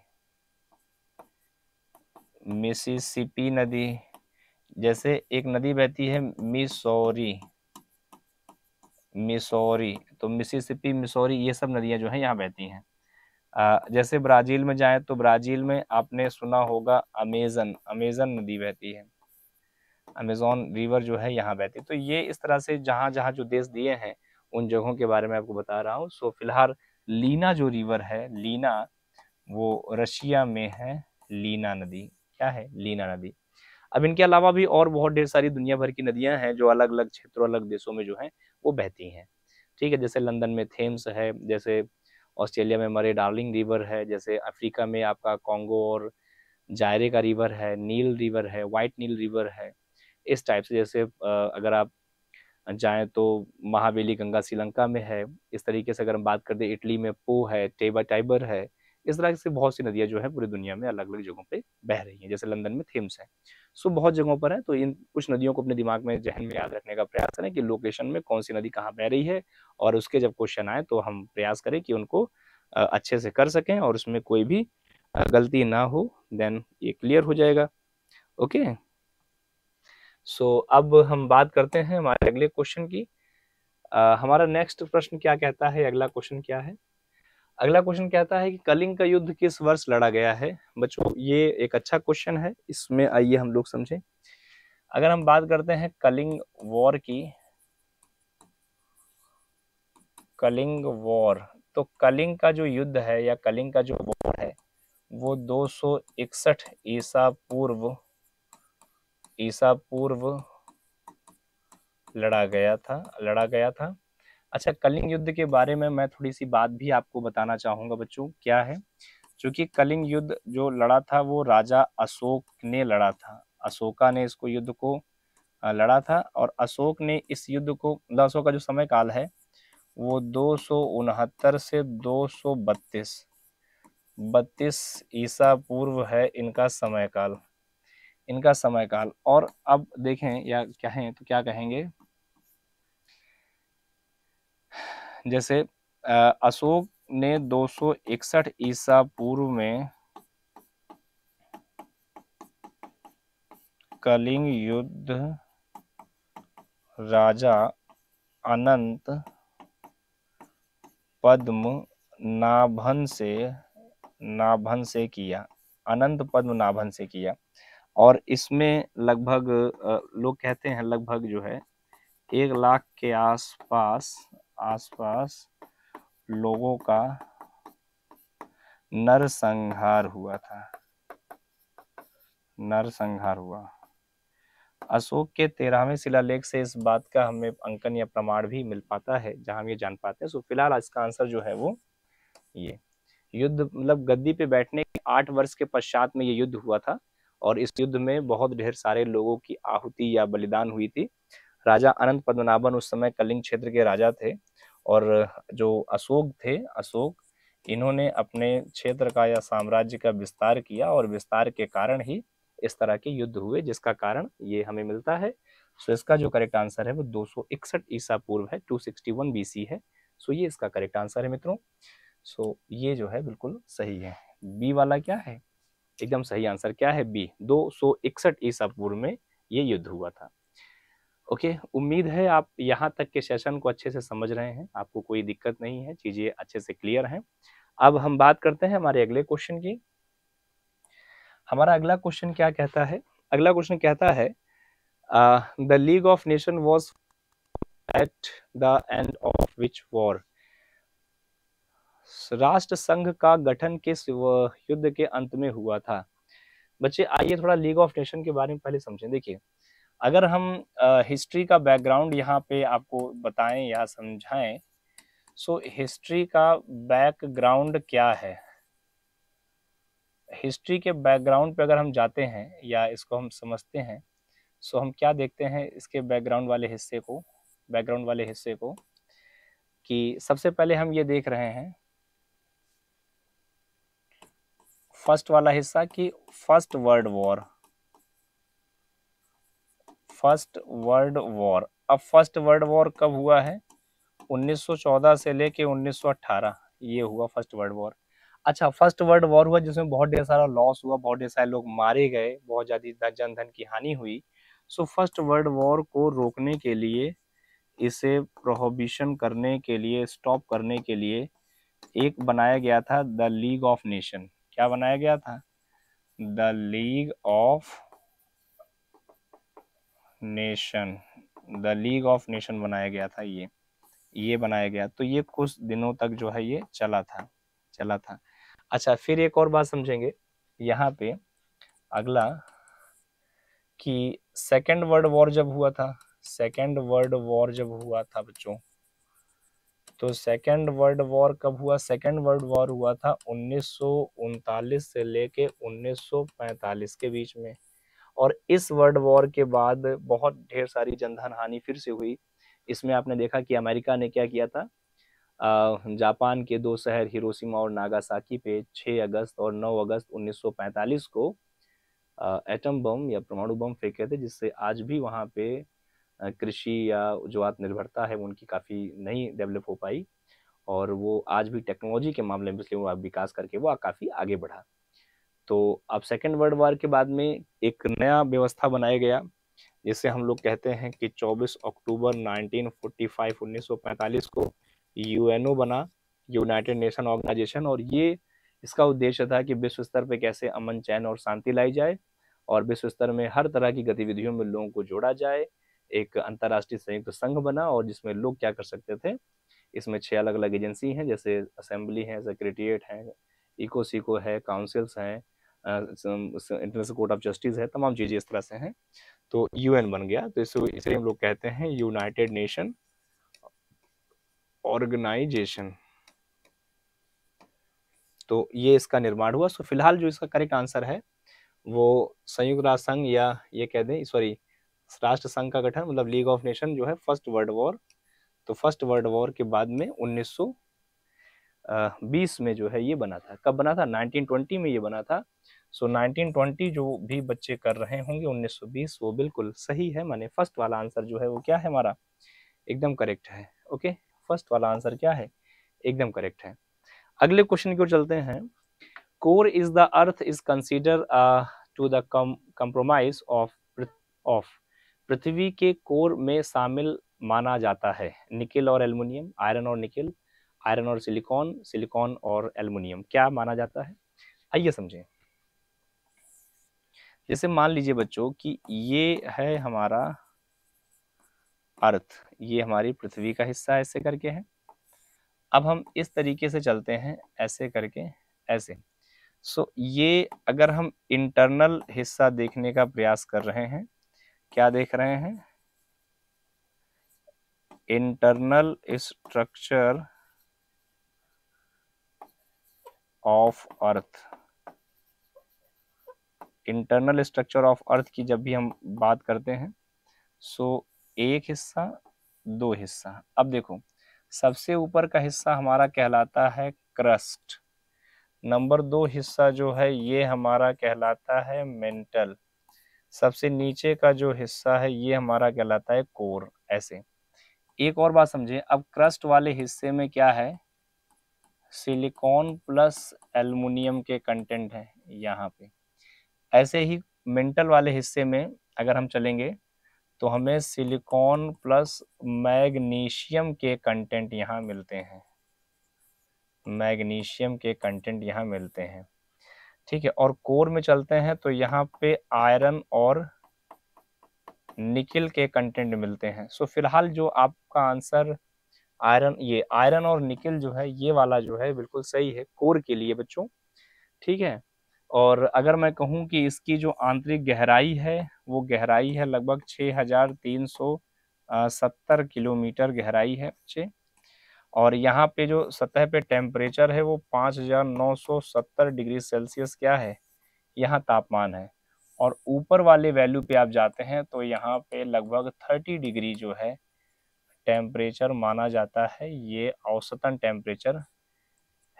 मिसिसिपी नदी जैसे एक नदी बहती है मिसोरी मिसौरी तो मिसिसिपी मिसौरी ये सब नदियाँ जो है यहाँ बहती हैं जैसे ब्राज़ील में जाएं तो ब्राज़ील में आपने सुना होगा अमेजन अमेजन नदी बहती है अमेजोन रिवर जो है यहाँ बहती है तो ये इस तरह से जहाँ जहाँ जो देश दिए हैं उन जगहों के बारे में आपको बता रहा हूँ सो फिलहाल लीना जो रिवर है लीना वो रशिया में है लीना नदी क्या है लीना नदी अब इनके अलावा भी और बहुत ढेर सारी दुनिया भर की नदियां हैं जो अलग अलग क्षेत्रों अलग देशों में जो हैं वो बहती हैं ठीक है जैसे लंदन में थेम्स है जैसे ऑस्ट्रेलिया में हमारे डार्लिंग रिवर है जैसे अफ्रीका में आपका कॉन्गो और जायरे का रिवर है नील रिवर है वाइट नील रिवर है इस टाइप से जैसे अगर आप जाएं तो महाबेली गंगा श्रीलंका में है इस तरीके से अगर हम बात कर दें इटली में पो है टेबा टाइबर है इस तरह से बहुत सी नदियां जो है पूरी दुनिया में अलग अलग जगहों पर बह रही हैं जैसे लंदन में थेम्स है सो बहुत जगहों पर है तो इन कुछ नदियों को अपने दिमाग में जहन में याद रखने का प्रयास करें कि लोकेशन में कौन सी नदी कहाँ बह रही है और उसके जब क्वेश्चन आए तो हम प्रयास करें कि उनको अच्छे से कर सकें और उसमें कोई भी गलती ना हो देन ये क्लियर हो जाएगा ओके सो so, अब हम बात करते हैं हमारे अगले क्वेश्चन की आ, हमारा नेक्स्ट प्रश्न क्या कहता है अगला क्वेश्चन क्या है अगला क्वेश्चन कहता है कि कलिंग का युद्ध किस वर्ष लड़ा गया है बच्चों ये एक अच्छा क्वेश्चन है इसमें आइए हम लोग समझें अगर हम बात करते हैं कलिंग वॉर की कलिंग वॉर तो कलिंग का जो युद्ध है या कलिंग का जो वॉर है वो 261 ईसा पूर्व ईसा पूर्व लड़ा गया था लड़ा गया था अच्छा कलिंग युद्ध के बारे में मैं थोड़ी सी बात भी आपको बताना चाहूंगा बच्चों क्या है चूंकि कलिंग युद्ध जो लड़ा था वो राजा अशोक ने लड़ा था अशोका ने इसको युद्ध को लड़ा था और अशोक ने इस युद्ध को मतलब अशोक का जो समय काल है वो दो से दो सौ बत्तीस बत्तीस ईसा पूर्व है इनका समय काल इनका समय काल और अब देखें या कहें तो क्या कहेंगे जैसे अशोक ने दो सौ इकसठ ईसा पूर्व में कलिंग युद्ध राजा अनंत पद्म नाभन से नाभन से किया अनंत पद्म नाभन से किया और इसमें लगभग लोग कहते हैं लगभग जो है एक लाख के आसपास आसपास लोगों का नरसंहार हुआ था नरसंहार हुआ अशोक के तेरहवें शिलालेख से इस बात का हमें अंकन या प्रमाण भी मिल पाता है जहां हम ये जान पाते हैं सो फिलहाल इसका आंसर जो है वो ये युद्ध मतलब गद्दी पे बैठने के आठ वर्ष के पश्चात में ये युद्ध हुआ था और इस युद्ध में बहुत ढेर सारे लोगों की आहुति या बलिदान हुई थी राजा अनंत पद्मनाभन उस समय कलिंग क्षेत्र के राजा थे और जो अशोक थे अशोक इन्होंने अपने क्षेत्र का या साम्राज्य का विस्तार किया और विस्तार के कारण ही इस तरह के युद्ध हुए जिसका कारण ये हमें मिलता है सो इसका जो करेक्ट आंसर है वो दो सौ इकसठ ईसा पूर्व है two sixty one B C है सो ये इसका करेक्ट आंसर है मित्रों सो ये जो है बिल्कुल सही है बी वाला क्या है एकदम सही आंसर क्या है बी दो सौ इकसठ ईसा पूर्व में ये युद्ध हुआ था ओके उम्मीद है आप यहाँ तक के सेशन को अच्छे से समझ रहे हैं आपको कोई दिक्कत नहीं है चीज़ें अच्छे से क्लियर हैं अब हम बात करते हैं हमारे अगले क्वेश्चन की हमारा अगला क्वेश्चन क्या कहता है अगला क्वेश्चन कहता है the league of nation was at the end of which war राष्ट्र संघ का गठन किस युद्ध के अंत में हुआ था बच्चे आइए थोड़ा लीग ऑफ नेशन के बारे में पहले समझें देखिए अगर हम हिस्ट्री का बैकग्राउंड यहाँ पे आपको बताएं या समझाएं सो हिस्ट्री का बैकग्राउंड क्या है हिस्ट्री के बैकग्राउंड पे अगर हम जाते हैं या इसको हम समझते हैं सो हम क्या देखते हैं इसके बैकग्राउंड वाले हिस्से को बैकग्राउंड वाले हिस्से को कि सबसे पहले हम ये देख रहे हैं फर्स्ट वाला हिस्सा कि first world war first world war अब फर्स्ट वर्ल्ड वॉर कब हुआ है 1914 से लेके 1918 ये हुआ फर्स्ट वर्ल्ड वॉर अच्छा फर्स्ट वर्ल्ड वॉर हुआ जिसमें बहुत ढेर सारा लॉस हुआ बहुत ढेर सारे लोग मारे गए बहुत ज़्यादा जनधन की हानि हुई सो फर्स्ट वर्ल्ड वॉर को रोकने के लिए इसे प्रोहबिशन करने के लिए स्टॉप करने के लिए एक बनाया गया था द लीग ऑफ नेशन क्या बनाया गया था the league of nation the league of nation बनाया गया था ये ये बनाया गया तो ये कुछ दिनों तक जो है ये चला था चला था अच्छा फिर एक और बात समझेंगे यहाँ पे अगला कि सेकेंड वर्ल्ड वॉर जब हुआ था सेकेंड वर्ल्ड वॉर जब हुआ था बच्चों तो सेकेंड वर्ल्ड वॉर कब हुआ सेकेंड वर्ल्ड वॉर हुआ था उन्नीस से लेके उन्नीस के बीच में और इस वर्ल्ड वॉर के बाद बहुत ढेर सारी जनधन हानि फिर से हुई इसमें आपने देखा कि अमेरिका ने क्या किया था जापान के दो शहर हिरोशिमा और नागासाकी पे 6 अगस्त और 9 अगस्त 1945 को एटम बम या परमाणु बम फेंके थे जिससे आज भी वहाँ पे कृषि या जो आत्मनिर्भरता है उनकी काफ़ी नहीं डेवलप हो पाई और वो आज भी टेक्नोलॉजी के मामले में इसलिए वो विकास करके वो काफ़ी आगे बढ़ा तो अब सेकेंड वर्ल्ड वार के बाद में एक नया व्यवस्था बनाया गया जिसे हम लोग कहते हैं कि 24 अक्टूबर 1945 1945 को यूएनओ बना यूनाइटेड नेशन ऑर्गेनाइजेशन और ये इसका उद्देश्य था कि विश्व स्तर पर कैसे अमन चैन और शांति लाई जाए और विश्व स्तर में हर तरह की गतिविधियों में लोगों को जोड़ा जाए एक अंतर्राष्ट्रीय संयुक्त संघ बना और जिसमें लोग क्या कर सकते थे इसमें छह अलग अलग एजेंसी हैं जैसे असेंबली e है सेक्रेटरीट है इको सीको है काउंसिल्स हैं इंटरनेशनल कोर्ट ऑफ जस्टिस है तमाम चीज़ें इस तरह से हैं तो यूएन बन गया तो इसे इसे हम लोग कहते हैं यूनाइटेड नेशन ऑर्गेनाइजेशन तो ये इसका निर्माण हुआ सो फिलहाल जो इसका करेक्ट आंसर है वो संयुक्त राष्ट्र संघ या ये कह दें सॉरी राष्ट्र संघ का गठन मतलब लीग ऑफ नेशन जो है फर्स्ट वर्ल्ड वॉर तो फर्स्ट वर्ल्ड वॉर के बाद में 1920 में जो है ये बना था कब बना था 1920 में ये बना था सो so, 1920 जो भी बच्चे कर रहे होंगे 1920 वो बिल्कुल सही है माने फर्स्ट वाला आंसर जो है वो क्या है हमारा एकदम करेक्ट है ओके फर्स्ट वाला आंसर क्या है एकदम करेक्ट है अगले क्वेश्चन की ओर चलते हैं core is the earth is consider to the of of पृथ्वी के कोर में शामिल माना जाता है निकेल और एल्युमिनियम आयरन और निकेल आयरन और सिलिकॉन सिलिकॉन और एल्युमिनियम क्या माना जाता है आइए समझें जैसे मान लीजिए बच्चों कि ये है हमारा अर्थ ये हमारी पृथ्वी का हिस्सा ऐसे करके है अब हम इस तरीके से चलते हैं ऐसे करके ऐसे सो ये अगर हम इंटरनल हिस्सा देखने का प्रयास कर रहे हैं क्या देख रहे हैं internal structure of earth internal structure of earth की जब भी हम बात करते हैं सो एक हिस्सा दो हिस्सा अब देखो सबसे ऊपर का हिस्सा हमारा कहलाता है क्रस्ट नंबर दो हिस्सा जो है ये हमारा कहलाता है मेंटल सबसे नीचे का जो हिस्सा है ये हमारा कहलाता है कोर ऐसे एक और बात समझे अब क्रस्ट वाले हिस्से में क्या है सिलिकॉन प्लस एल्युमिनियम के कंटेंट है यहाँ पे ऐसे ही मेंटल वाले हिस्से में अगर हम चलेंगे तो हमें सिलिकॉन प्लस मैग्नीशियम के कंटेंट यहाँ मिलते हैं मैग्नीशियम के कंटेंट यहाँ मिलते हैं ठीक है और कोर में चलते हैं तो यहाँ पे आयरन और निकिल के कंटेंट मिलते हैं सो फिलहाल जो आपका आंसर आयरन ये आयरन और निकिल जो है ये वाला जो है बिल्कुल सही है कोर के लिए बच्चों ठीक है और अगर मैं कहूँ कि इसकी जो आंतरिक गहराई है वो गहराई है लगभग 6370 किलोमीटर गहराई है बच्चे और यहाँ पे जो सतह पे टेम्परेचर है वो 5970 डिग्री सेल्सियस क्या है यहाँ तापमान है और ऊपर वाले वैल्यू पे आप जाते हैं तो यहाँ पे लगभग 30 डिग्री जो है टेम्परेचर माना जाता है ये औसतन टेम्परेचर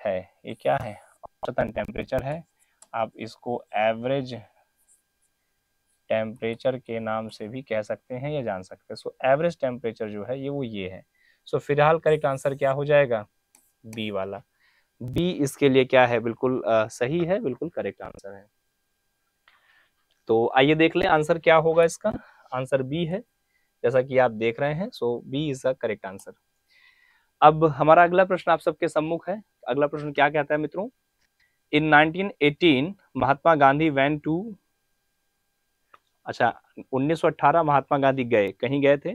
है ये क्या है औसतन टेम्परेचर है आप इसको एवरेज टेम्परेचर के नाम से भी कह सकते हैं या जान सकते हैं सो एवरेज टेम्परेचर जो है ये वो ये है सो so, फिलहाल करेक्ट आंसर क्या हो जाएगा बी वाला बी इसके लिए क्या है बिल्कुल आ, सही है बिल्कुल करेक्ट आंसर है तो आइए देख ले आंसर क्या होगा इसका आंसर बी है जैसा कि आप देख रहे हैं so B is the correct answer अब हमारा अगला प्रश्न आप सबके सम्मुख है अगला प्रश्न क्या कहता है मित्रों in 1918 Mahatma Gandhi went to अच्छा 1918 महात्मा गांधी गए कहीं गए थे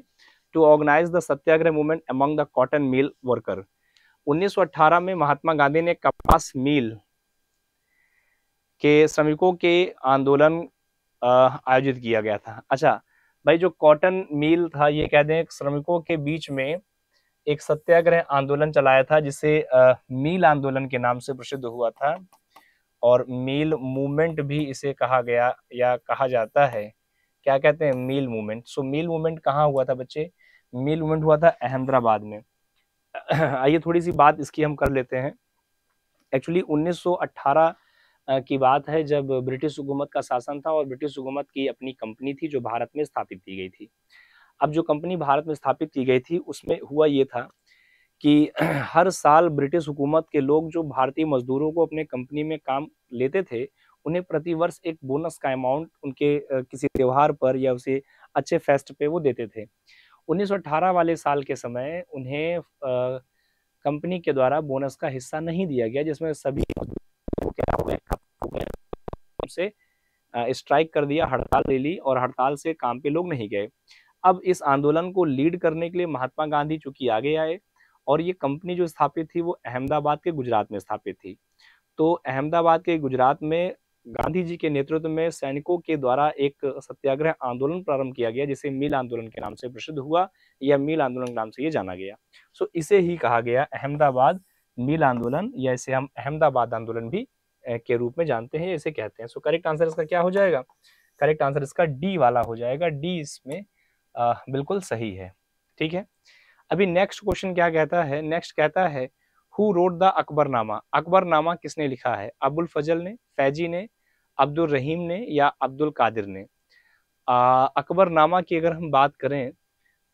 to organise the satyagraha movement among the cotton mill worker 1918 में महात्मा गांधी ने कपास मिल के श्रमिकों के आंदोलन आयोजित किया गया था अच्छा भाई जो कॉटन मिल था ये कह दें श्रमिकों के बीच में एक सत्याग्रह आंदोलन चलाया था जिसे मिल आंदोलन के नाम से प्रसिद्ध हुआ था और मील मूवमेंट भी इसे कहा गया या कहा जाता है क्या कहते हैं मील मूवमेंट सो मील मूवमेंट कहाँ हुआ था बच्चे मील मूवमेंट हुआ था अहमदाबाद में आइए थोड़ी सी बात इसकी हम कर लेते हैं एक्चुअली 1918 की बात है जब ब्रिटिश हुकूमत का शासन था और ब्रिटिश हुकूमत की अपनी कंपनी थी जो भारत में स्थापित की गई थी अब जो कंपनी भारत में स्थापित की गई थी उसमें हुआ ये था कि हर साल ब्रिटिश हुकूमत के लोग जो भारतीय मजदूरों को अपने कंपनी में काम लेते थे उन्हें प्रति वर्ष एक बोनस का अमाउंट उनके किसी त्यौहार पर या उसे अच्छे फेस्ट पे वो देते थे 1918 वाले साल के समय उन्हें कंपनी के द्वारा बोनस का हिस्सा नहीं दिया गया जिसमें सभी से स्ट्राइक कर दिया हड़ताल ले ली और हड़ताल से काम पे लोग नहीं गए अब इस आंदोलन को लीड करने के लिए महात्मा गांधी चूंकि आगे आए और ये कंपनी जो स्थापित थी वो अहमदाबाद के गुजरात में स्थापित थी तो अहमदाबाद के गुजरात में गांधी जी के नेतृत्व में सैनिकों के द्वारा एक सत्याग्रह आंदोलन प्रारंभ किया गया जिसे मिल आंदोलन के नाम से प्रसिद्ध हुआ या मील आंदोलन के नाम से ये जाना गया सो इसे ही कहा गया अहमदाबाद मिल आंदोलन या इसे हम अहमदाबाद आंदोलन भी के रूप में जानते हैं इसे कहते हैं सो करेक्ट आंसर इसका क्या हो जाएगा करेक्ट आंसर इसका डी वाला हो जाएगा डी इसमें बिल्कुल सही है ठीक है अभी नेक्स्ट क्वेश्चन क्या कहता है नेक्स्ट कहता है who wrote the Akbarnama Akbarnama किसने लिखा है अबुल फजल ने फैजी ने अब्दुल रहीम ने या अब्दुल कादिर ने अकबरनामा की अगर हम बात करें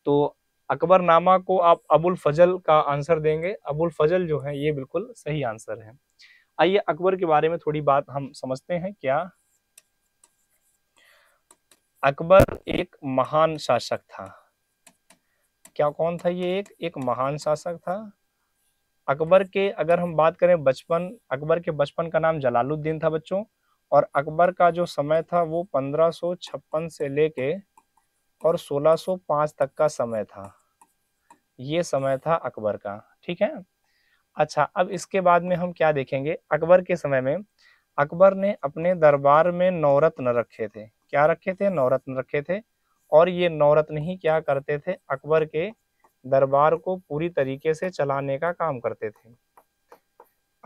तो अकबरनामा को आप अबुल फजल का आंसर देंगे अबुल फजल जो है ये बिल्कुल सही आंसर है आइए अकबर के बारे में थोड़ी बात हम समझते हैं क्या अकबर एक महान शासक था क्या कौन था ये एक एक महान शासक था अकबर के अगर हम बात करें बचपन अकबर के बचपन का नाम जलालुद्दीन था बच्चों और अकबर का जो समय था वो पंद्रह से लेके और 1605 तक का समय था ये समय था अकबर का ठीक है अच्छा अब इसके बाद में हम क्या देखेंगे अकबर के समय में अकबर ने अपने दरबार में नवरत्न रखे थे क्या रखे थे नवरत्न रखे थे और ये नौरत्न ही क्या करते थे अकबर के दरबार को पूरी तरीके से चलाने का काम करते थे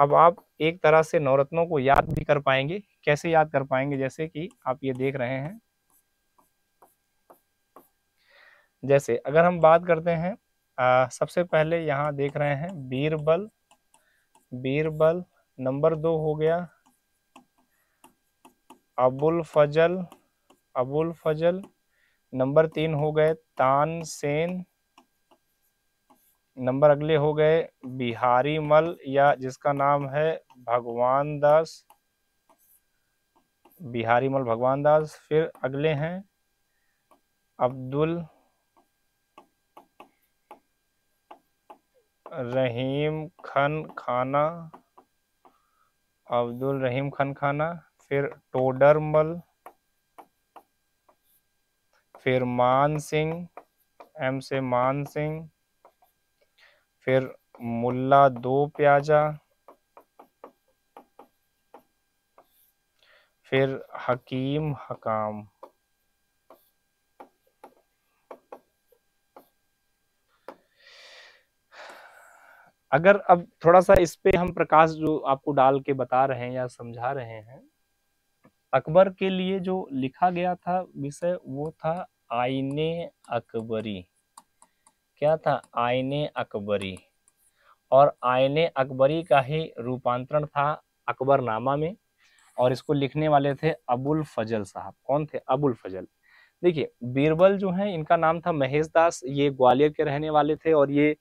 अब आप एक तरह से नौरत्नों को याद भी कर पाएंगे कैसे याद कर पाएंगे जैसे कि आप ये देख रहे हैं जैसे अगर हम बात करते हैं आ, सबसे पहले यहाँ देख रहे हैं बीरबल बीरबल नंबर दो हो गया अबुल फजल अबुल फजल नंबर तीन हो गए तानसेन नंबर अगले हो गए बिहारी मल या जिसका नाम है भगवान दास बिहारी मल भगवान दास फिर अगले हैं अब्दुल रहीम खन खाना अब्दुल रहीम खन खाना फिर टोडरमल फिर मान सिंह एम से मान सिंह फिर मुल्ला दो प्याजा फिर हकीम हकाम अगर अब थोड़ा सा इस पे हम प्रकाश जो आपको डाल के बता रहे हैं या समझा रहे हैं अकबर के लिए जो लिखा गया था विषय वो था आईने अकबरी क्या था आईने अकबरी और आईने अकबरी का ही रूपांतरण था अकबरनामा में और इसको लिखने वाले थे अबुल फजल साहब कौन थे अबुल फजल देखिए बीरबल जो है इनका नाम था महेश दास ये ग्वालियर के रहने वाले थे और ये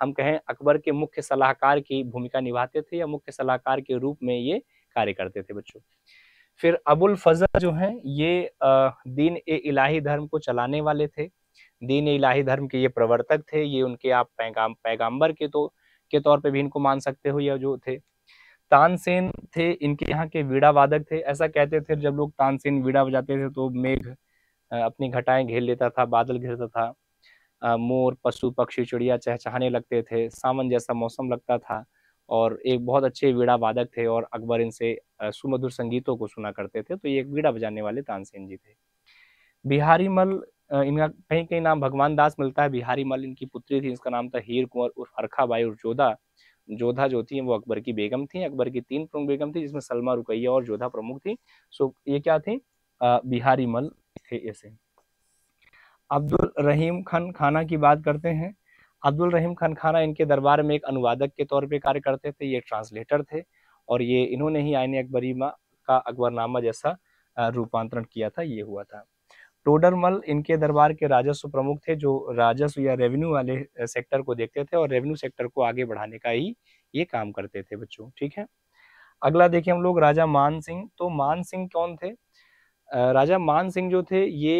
हम कहें अकबर के मुख्य सलाहकार की भूमिका निभाते थे या मुख्य सलाहकार के रूप में ये कार्य करते थे बच्चों फिर अबुल फजल जो हैं ये दीन ए इलाही धर्म को चलाने वाले थे दीन ए इलाही धर्म के ये प्रवर्तक थे ये उनके आप पैगाम पैगाम्बर के तो के तौर पे भी इनको मान सकते हो या जो थे तानसेन थे इनके यहाँ के वीड़ा वादक थे ऐसा कहते थे जब लोग तानसेन वीड़ा बजाते थे तो मेघ अपनी घटाएं घेर लेता था बादल घेरता था मोर पशु पक्षी चिड़िया चहचहाने लगते थे सावन जैसा मौसम लगता था और एक बहुत अच्छे वीड़ा वादक थे और अकबर इनसे सुमधुर संगीतों को सुना करते थे तो ये एक वीड़ा बजाने वाले तानसेन जी थे बिहारी मल इनका कहीं कहीं नाम भगवान दास मिलता है बिहारी मल इनकी पुत्री थी इसका नाम था हीर कुंवर उर्फ हरखा बाई उर्फ जोधा जोधा जो थी वो अकबर की बेगम थी अकबर की तीन प्रमुख बेगम थी जिसमें सलमा रुकैया और जोधा प्रमुख थी सो ये क्या थी बिहारी मल थे ऐसे अब्दुल रहीम खान खाना की बात करते हैं अब्दुल रहीम खान खाना इनके दरबार में एक अनुवादक के तौर पे कार्य करते थे ये ट्रांसलेटर थे और ये इन्होंने ही आयन अकबरी का अकबरनामा जैसा रूपांतरण किया था ये हुआ था टोडरमल इनके दरबार के राजस्व प्रमुख थे जो राजस्व या रेवेन्यू वाले सेक्टर को देखते थे और रेवेन्यू सेक्टर को आगे बढ़ाने का ही ये काम करते थे बच्चों ठीक है अगला देखिए हम लोग राजा मान सिंह तो मान सिंह कौन थे राजा मान सिंह जो थे ये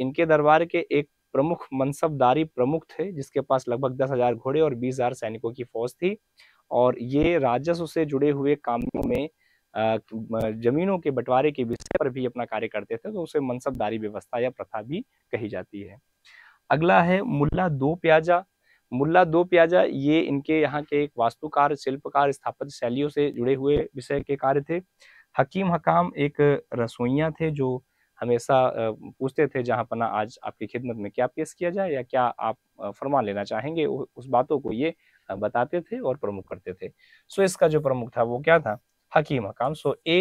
इनके दरबार के एक प्रमुख मनसबदारी प्रमुख थे जिसके पास लगभग दस हजार घोड़े और बीस हजार सैनिकों की फौज थी और ये राजस्व से जुड़े हुए कामों में जमीनों के बंटवारे के विषय पर भी अपना कार्य करते थे तो उसे मनसबदारी व्यवस्था या प्रथा भी कही जाती है अगला है मुल्ला दो प्याजा मुल्ला दो प्याजा ये इनके यहाँ के एक वास्तुकार शिल्पकार स्थापत्य शैलियों से जुड़े हुए विषय के कार्य थे हकीम हकाम एक रसोइया थे जो हमेशा पूछते थे जहाँ पना आज आपकी खिदमत में क्या पेश किया जाए या क्या आप फरमान लेना चाहेंगे उस बातों को ये बताते थे और प्रमुख करते थे सो इसका जो प्रमुख था वो क्या था हकीम हकाम सो ए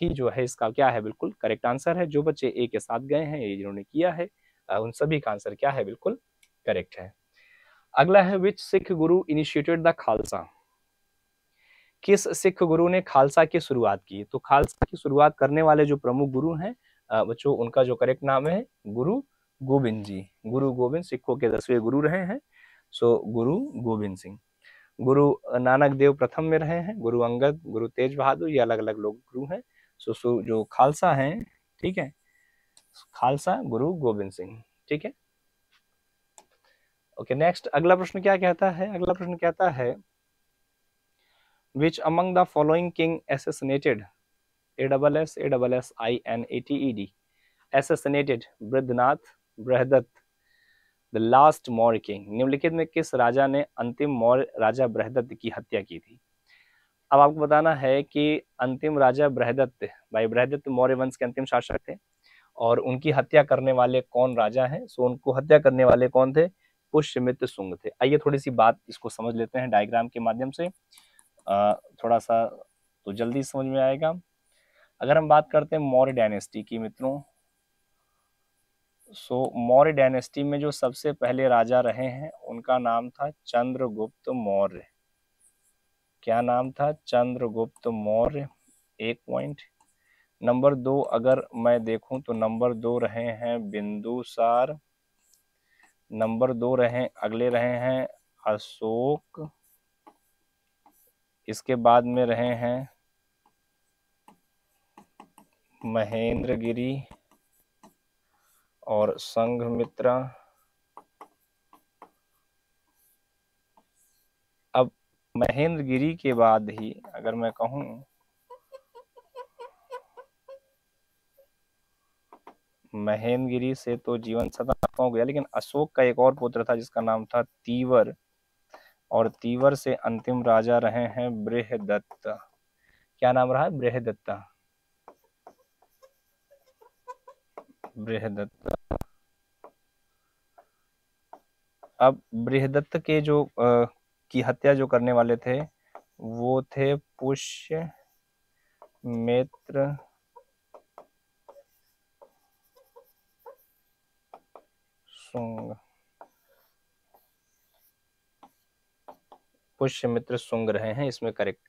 ही जो है इसका क्या है बिल्कुल करेक्ट आंसर है जो बच्चे ए के साथ गए हैं ये जिन्होंने किया है उन सभी का आंसर क्या है बिल्कुल करेक्ट है अगला है विच सिख गुरु इनिशिएटेड द खालसा किस सिख गुरु ने खालसा की शुरुआत की तो खालसा की शुरुआत करने वाले जो प्रमुख गुरु हैं बच्चों उनका जो करेक्ट नाम है गुरु गोविंद जी गुरु गोविंद सिखों के दसवें गुरु रहे हैं सो गुरु गोविंद सिंह गुरु नानक देव प्रथम में रहे हैं गुरु अंगद गुरु तेज बहादुर ये अलग अलग लोग गुरु हैं सो सो जो खालसा हैं ठीक है खालसा गुरु गोविंद सिंह ठीक है ओके नेक्स्ट अगला प्रश्न क्या कहता है अगला प्रश्न कहता है which among the following king assassinated A double S A double S I N A T E D assassinated बृद्धनाथ Brihadratha the last Maurya king निम्नलिखित में किस राजा ने अंतिम मौर्य राजा बृहदत्त की हत्या की थी अब आपको बताना है कि अंतिम राजा बृहदत्त भाई बृहदत्त मौर्य वंश के अंतिम शासक थे और उनकी हत्या करने वाले कौन राजा हैं सो उनको हत्या करने वाले कौन थे पुष्यमित्र सुंग थे आइए थोड़ी सी बात इसको समझ लेते हैं डायग्राम के माध्यम से आ, थोड़ा सा तो जल्दी समझ में आएगा अगर हम बात करते हैं मौर्य डायनेस्टी की मित्रों सो मौर्य डायनेस्टी में जो सबसे पहले राजा रहे हैं उनका नाम था चंद्रगुप्त मौर्य क्या नाम था चंद्रगुप्त मौर्य एक पॉइंट नंबर दो अगर मैं देखूं तो नंबर दो रहे हैं बिंदुसार नंबर दो रहे अगले रहे हैं अशोक इसके बाद में रहे हैं महेंद्र गिरी और संघमित्रा अब महेंद्र गिरी के बाद ही अगर मैं कहूं महेंद्र गिरी से तो जीवन सदात्मा हो गया लेकिन अशोक का एक और पुत्र था जिसका नाम था तीवर और तीवर से अंतिम राजा रहे हैं बृहदत्त क्या नाम रहा है बृहदत्ता बृहदत्त अब बृहदत्त के जो आ, की हत्या जो करने वाले थे वो थे पुष्य मित्र सुंग पुष्यमित्र सुंग रहे हैं इसमें करेक्ट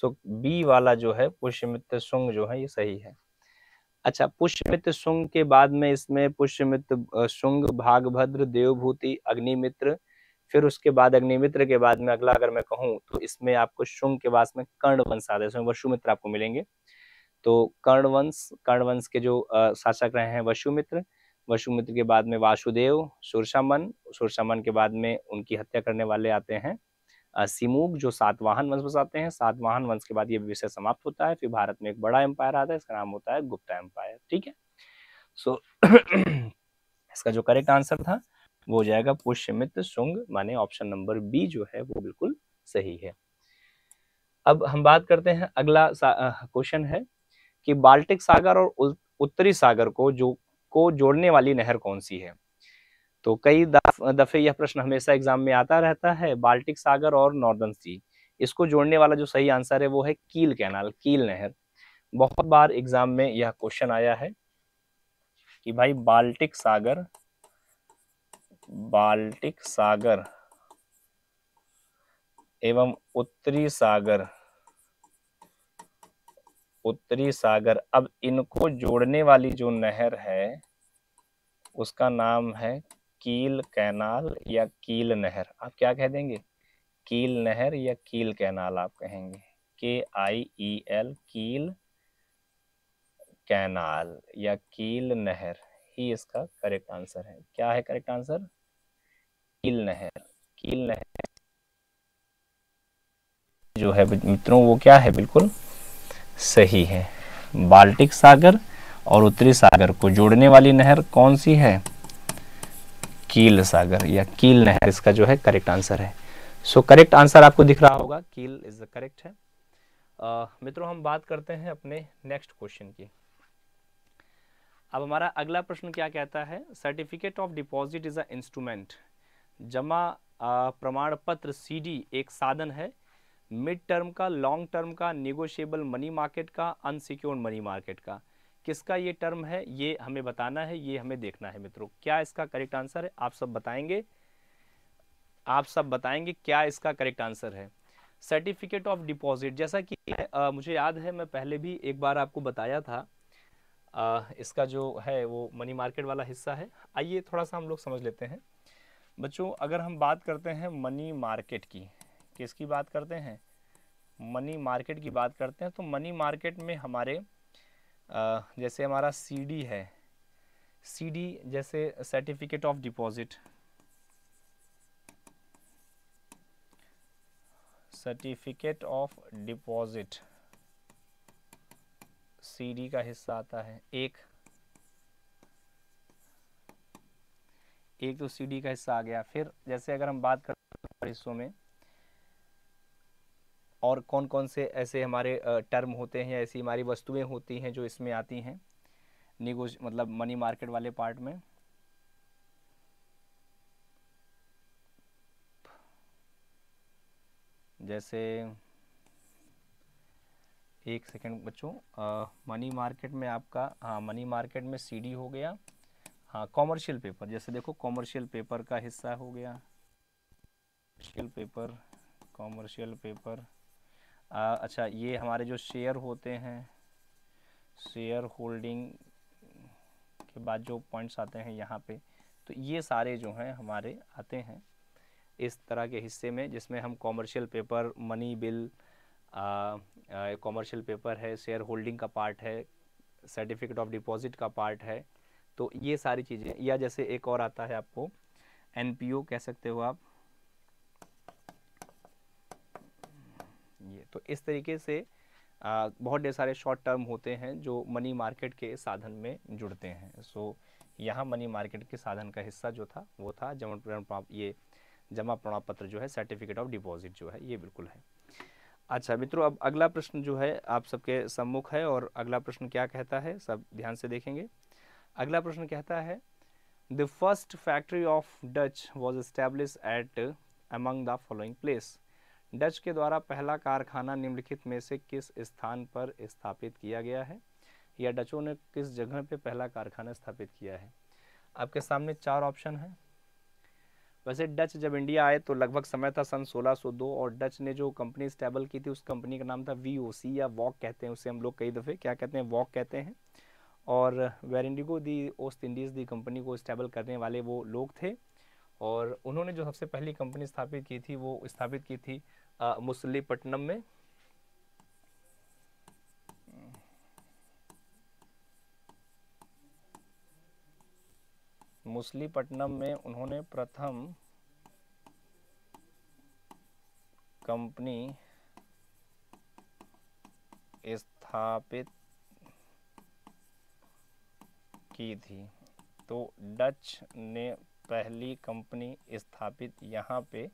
सो बी वाला जो है पुष्यमित्र सुंग जो है ये सही है अच्छा पुष्यमित्र शुंग के बाद में इसमें पुष्यमित्र शुंग भागभद्र देवभूति अग्निमित्र फिर उसके बाद अग्निमित्र के बाद में अगला अगर मैं कहूँ तो इसमें आपको शुंग के बाद में कर्ण वंश आते हैं वशुमित्र आपको मिलेंगे तो कर्ण वंश कर्ण वंश के जो शासक रहे हैं वशुमित्र वशुमित्र के बाद में वासुदेव सुरसामन सुरसामन के बाद में उनकी हत्या करने वाले आते हैं सिमूग जो सातवाहन वंश बसाते हैं सातवाहन वंश के बाद ये विषय समाप्त होता है फिर भारत में एक बड़ा एम्पायर आता है इसका नाम होता है गुप्ता एम्पायर ठीक है सो इसका जो करेक्ट आंसर था वो हो जाएगा पुष्यमित शुंग माने ऑप्शन नंबर बी जो है वो बिल्कुल सही है अब हम बात करते हैं अगला क्वेश्चन है कि बाल्टिक सागर और उत्तरी सागर को जो को जोड़ने वाली नहर कौन सी है तो कई दफ़े यह प्रश्न हमेशा एग्जाम में आता रहता है बाल्टिक सागर और नॉर्दर्न सी इसको जोड़ने वाला जो सही आंसर है वो है कील कैनाल कील नहर बहुत बार एग्जाम में यह क्वेश्चन आया है कि भाई बाल्टिक सागर बाल्टिक सागर एवं उत्तरी सागर उत्तरी सागर अब इनको जोड़ने वाली जो नहर है उसका नाम है कील कैनाल या कील नहर आप क्या कह देंगे कील नहर या कील कैनाल आप कहेंगे के आई ई एल कील कैनाल या कील नहर ही इसका करेक्ट आंसर है क्या है करेक्ट आंसर कील नहर कील नहर जो है मित्रों वो क्या है बिल्कुल सही है बाल्टिक सागर और उत्तरी सागर को जोड़ने वाली नहर कौन सी है कील सागर या कील नहर इसका जो है करेक्ट आंसर है सो करेक्ट आंसर आपको दिख रहा होगा कील इज द करेक्ट है uh, मित्रों हम बात करते हैं अपने नेक्स्ट क्वेश्चन की अब हमारा अगला प्रश्न क्या कहता है certificate of deposit is a instrument जमा प्रमाण पत्र सी एक साधन है मिड टर्म का लॉन्ग टर्म का निगोशिएबल मनी मार्केट का अनसिक्योर्ड मनी मार्केट का किसका ये टर्म है ये हमें बताना है ये हमें देखना है मित्रों क्या इसका करेक्ट आंसर है आप सब बताएंगे आप सब बताएंगे क्या इसका करेक्ट आंसर है सर्टिफिकेट ऑफ डिपॉजिट जैसा कि आ, मुझे याद है मैं पहले भी एक बार आपको बताया था आ, इसका जो है वो मनी मार्केट वाला हिस्सा है आइए थोड़ा सा हम लोग समझ लेते हैं बच्चों अगर हम बात करते हैं मनी मार्केट की किसकी बात करते हैं मनी मार्केट की बात करते हैं तो मनी मार्केट में हमारे जैसे हमारा सीडी है सीडी जैसे certificate of deposit certificate of deposit CD का हिस्सा आता है एक एक तो सीडी का हिस्सा आ गया फिर जैसे अगर हम बात करें हिस्सों में और कौन कौन से ऐसे हमारे टर्म होते हैं ऐसी हमारी वस्तुएं होती हैं जो इसमें आती हैं निगोज मतलब मनी मार्केट वाले पार्ट में जैसे एक सेकंड बच्चों मनी मार्केट में आपका हाँ मनी मार्केट में सीडी हो गया हाँ कॉमर्शियल पेपर जैसे देखो कॉमर्शियल पेपर का हिस्सा हो गया कॉमर्शियल पेपर कॉमर्शियल पेपर आ, अच्छा ये हमारे जो शेयर होते हैं शेयर होल्डिंग के बाद जो पॉइंट्स आते हैं यहाँ पे तो ये सारे जो हैं हमारे आते हैं इस तरह के हिस्से में जिसमें हम commercial paper money bill commercial paper है शेयर होल्डिंग का पार्ट है सर्टिफिकेट ऑफ डिपॉजिट का पार्ट है तो ये सारी चीज़ें या जैसे एक और आता है आपको एन कह सकते हो आप तो इस तरीके से आ, बहुत ढेर सारे शॉर्ट टर्म होते हैं जो मनी मार्केट के साधन में जुड़ते हैं सो यहाँ मनी मार्केट के साधन का हिस्सा जो था वो था जमा ये जमा प्रमाण पत्र जो है सर्टिफिकेट ऑफ डिपॉजिट जो है ये बिल्कुल है अच्छा मित्रों अब अगला प्रश्न जो है आप सबके सम्मुख है और अगला प्रश्न क्या कहता है सब ध्यान से देखेंगे अगला प्रश्न कहता है the first factory of Dutch was establish at among the following place Dutch के द्वारा पहला कारखाना निम्नलिखित में से किस स्थान पर स्थापित किया गया है या डचों ने किस जगह पे पहला कारखाना स्थापित किया है आपके सामने चार ऑप्शन हैं वैसे डच जब इंडिया आए तो लगभग समय था सन 1602 और डच ने जो कंपनी स्टेबल की थी उस कंपनी का नाम था वी या वॉक कहते हैं उसे हम लोग कई दफ़े क्या कहते हैं वॉक कहते हैं और वेरिंडिगो दी ओस्ट इंडीज़ दी कंपनी को स्टेबल करने वाले वो लोग थे और उन्होंने जो सबसे पहली कंपनी स्थापित की थी वो स्थापित की थी मुसलीपट्टनम में मुसलीपट्टनम में उन्होंने प्रथम कंपनी स्थापित की थी तो डच ने पहली कंपनी स्थापित यहाँ पे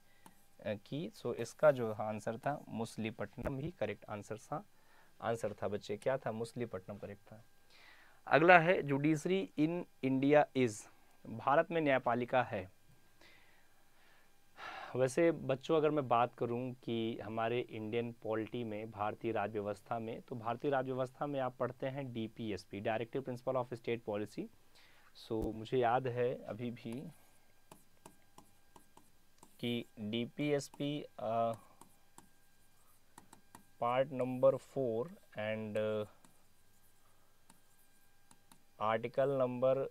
की सो इसका जो आंसर था मुसलीपट्टनम ही करेक्ट आंसर था आंसर था बच्चे क्या था मुसलीपट्टनम करेक्ट था अगला है जुडिशरी इन इंडिया इज भारत में न्यायपालिका है वैसे बच्चों अगर मैं बात करूं कि हमारे इंडियन पॉलिटी में भारतीय राज्य व्यवस्था में तो भारतीय राज्य व्यवस्था में आप पढ़ते हैं DPSP directive principle of state policy so मुझे याद है अभी भी कि P part number four and article number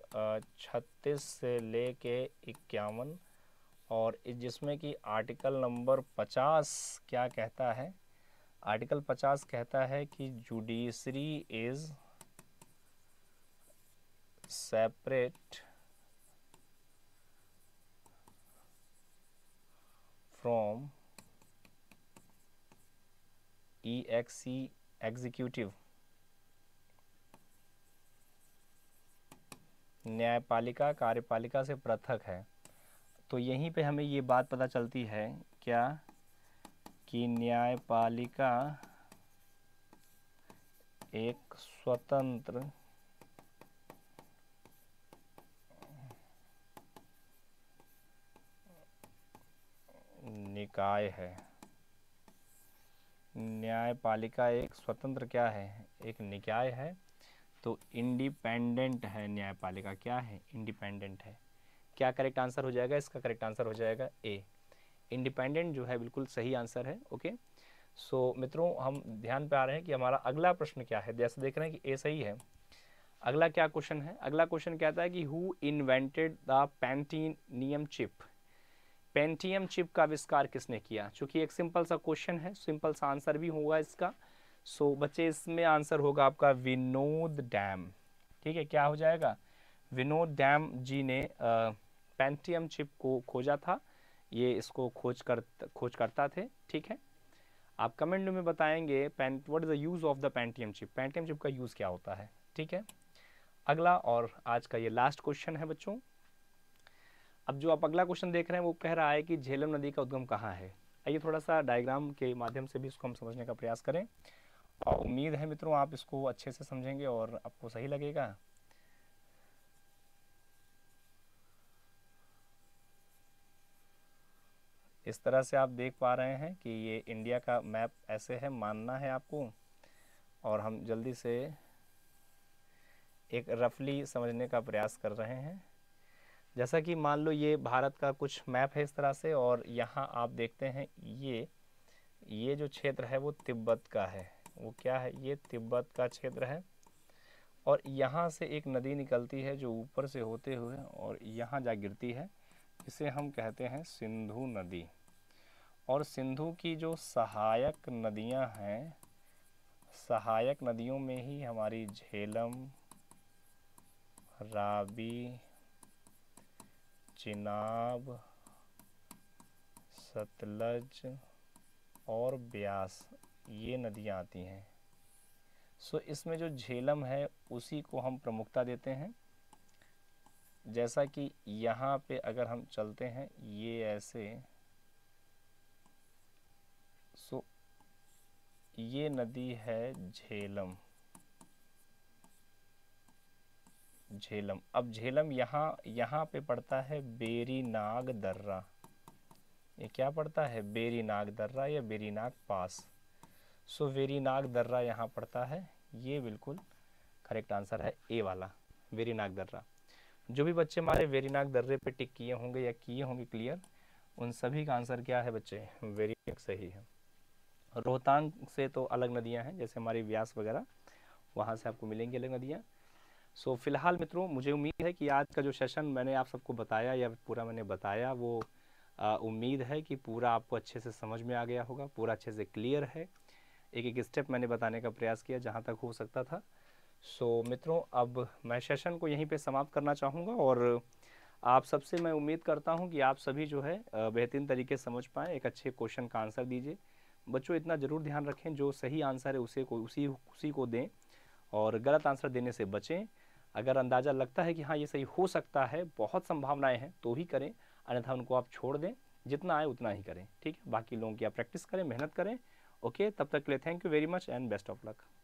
छत्तीस से ले कर इक्यावन और जिसमें कि आर्टिकल नंबर पचास क्या कहता है आर्टिकल पचास कहता है कि judiciary is separate from exe executive न्यायपालिका कार्यपालिका से पृथक है तो यहीं पे हमें ये बात पता चलती है क्या कि न्यायपालिका एक स्वतंत्र निकाय है न्यायपालिका एक स्वतंत्र क्या है एक निकाय है तो इंडिपेंडेंट है न्यायपालिका क्या है इंडिपेंडेंट है क्या करेक्ट आंसर हो जाएगा इसका करेक्ट आंसर हो जाएगा ए इंडिपेंडेंट जो है बिल्कुल सही आंसर है ओके सो so, मित्रों हम ध्यान पे आ रहे हैं कि हमारा अगला प्रश्न क्या है जैसे देख रहे हैं कि ए सही है अगला क्या क्वेश्चन है अगला क्वेश्चन कहता है कि who invented the Pentium chip Pentium chip का आविष्कार किसने किया चूंकि एक सिंपल सा क्वेश्चन है सिंपल सा आंसर भी होगा इसका सो so, बच्चे इसमें आंसर होगा आपका विनोद डैम ठीक है क्या हो जाएगा विनोद डैम जी ने पेंटियम चिप को खोजा था ये इसको खोज कर खोज करता थे ठीक है आप कमेंट में बताएंगे पेंट what is the use of the Pentium chip Pentium chip का यूज़ क्या होता है ठीक है अगला और आज का ये लास्ट क्वेश्चन है बच्चों अब जो आप अगला क्वेश्चन देख रहे हैं वो कह रहा है कि झेलम नदी का उद्गम कहाँ है आइए थोड़ा सा डायग्राम के माध्यम से भी इसको हम समझने का प्रयास करें और उम्मीद है मित्रों आप इसको अच्छे से समझेंगे और आपको सही लगेगा इस तरह से आप देख पा रहे हैं कि ये इंडिया का मैप ऐसे है मानना है आपको और हम जल्दी से एक रफली समझने का प्रयास कर रहे हैं जैसा कि मान लो ये भारत का कुछ मैप है इस तरह से और यहाँ आप देखते हैं ये ये जो क्षेत्र है वो तिब्बत का है वो क्या है ये तिब्बत का क्षेत्र है और यहाँ से एक नदी निकलती है जो ऊपर से होते हुए और यहाँ जा गिरती है इसे हम कहते हैं सिंधु नदी और सिंधु की जो सहायक नदियाँ हैं सहायक नदियों में ही हमारी झेलम राबी चिनाब सतलज और ब्यास ये नदियाँ आती हैं सो इसमें जो झेलम है उसी को हम प्रमुखता देते हैं जैसा कि यहाँ पे अगर हम चलते हैं ये ऐसे सो ये नदी है झेलम झेलम अब झेलम यहाँ यहाँ पे पड़ता है बेरी नाग दर्रा ये क्या पड़ता है बेरी नाग दर्रा या बेरी नाग पास सो वेरी नाग दर्रा यहाँ पड़ता है ये बिल्कुल करेक्ट आंसर है ए वाला वेरी नाग दर्रा जो भी बच्चे हमारे वेरी नाग दर्रे पे टिक किए होंगे या किए होंगे क्लियर उन सभी का आंसर क्या है बच्चे वेरी सही है रोहतांग से तो अलग नदियां हैं जैसे हमारी व्यास वगैरह वहाँ से आपको मिलेंगी अलग नदियाँ सो so, फिलहाल मित्रों मुझे उम्मीद है कि आज का जो सेशन मैंने आप सबको बताया या पूरा मैंने बताया वो उम्मीद है कि पूरा आपको अच्छे से समझ में आ गया होगा पूरा अच्छे से क्लियर है एक एक स्टेप मैंने बताने का प्रयास किया जहाँ तक हो सकता था सो so, मित्रों अब मैं सेशन को यहीं पर समाप्त करना चाहूँगा और आप सबसे मैं उम्मीद करता हूँ कि आप सभी जो है बेहतरीन तरीके समझ पाएँ एक अच्छे क्वेश्चन का आंसर दीजिए बच्चों इतना ज़रूर ध्यान रखें जो सही आंसर है उसे को उसी उसी को दें और गलत आंसर देने से बचें अगर अंदाज़ा लगता है कि हाँ ये सही हो सकता है बहुत संभावनाएं हैं तो ही करें अन्यथा उनको आप छोड़ दें जितना आए उतना ही करें ठीक है बाकी लोगों की आप प्रैक्टिस करें मेहनत करें ओके तब तक के लिए thank you very much and best of luck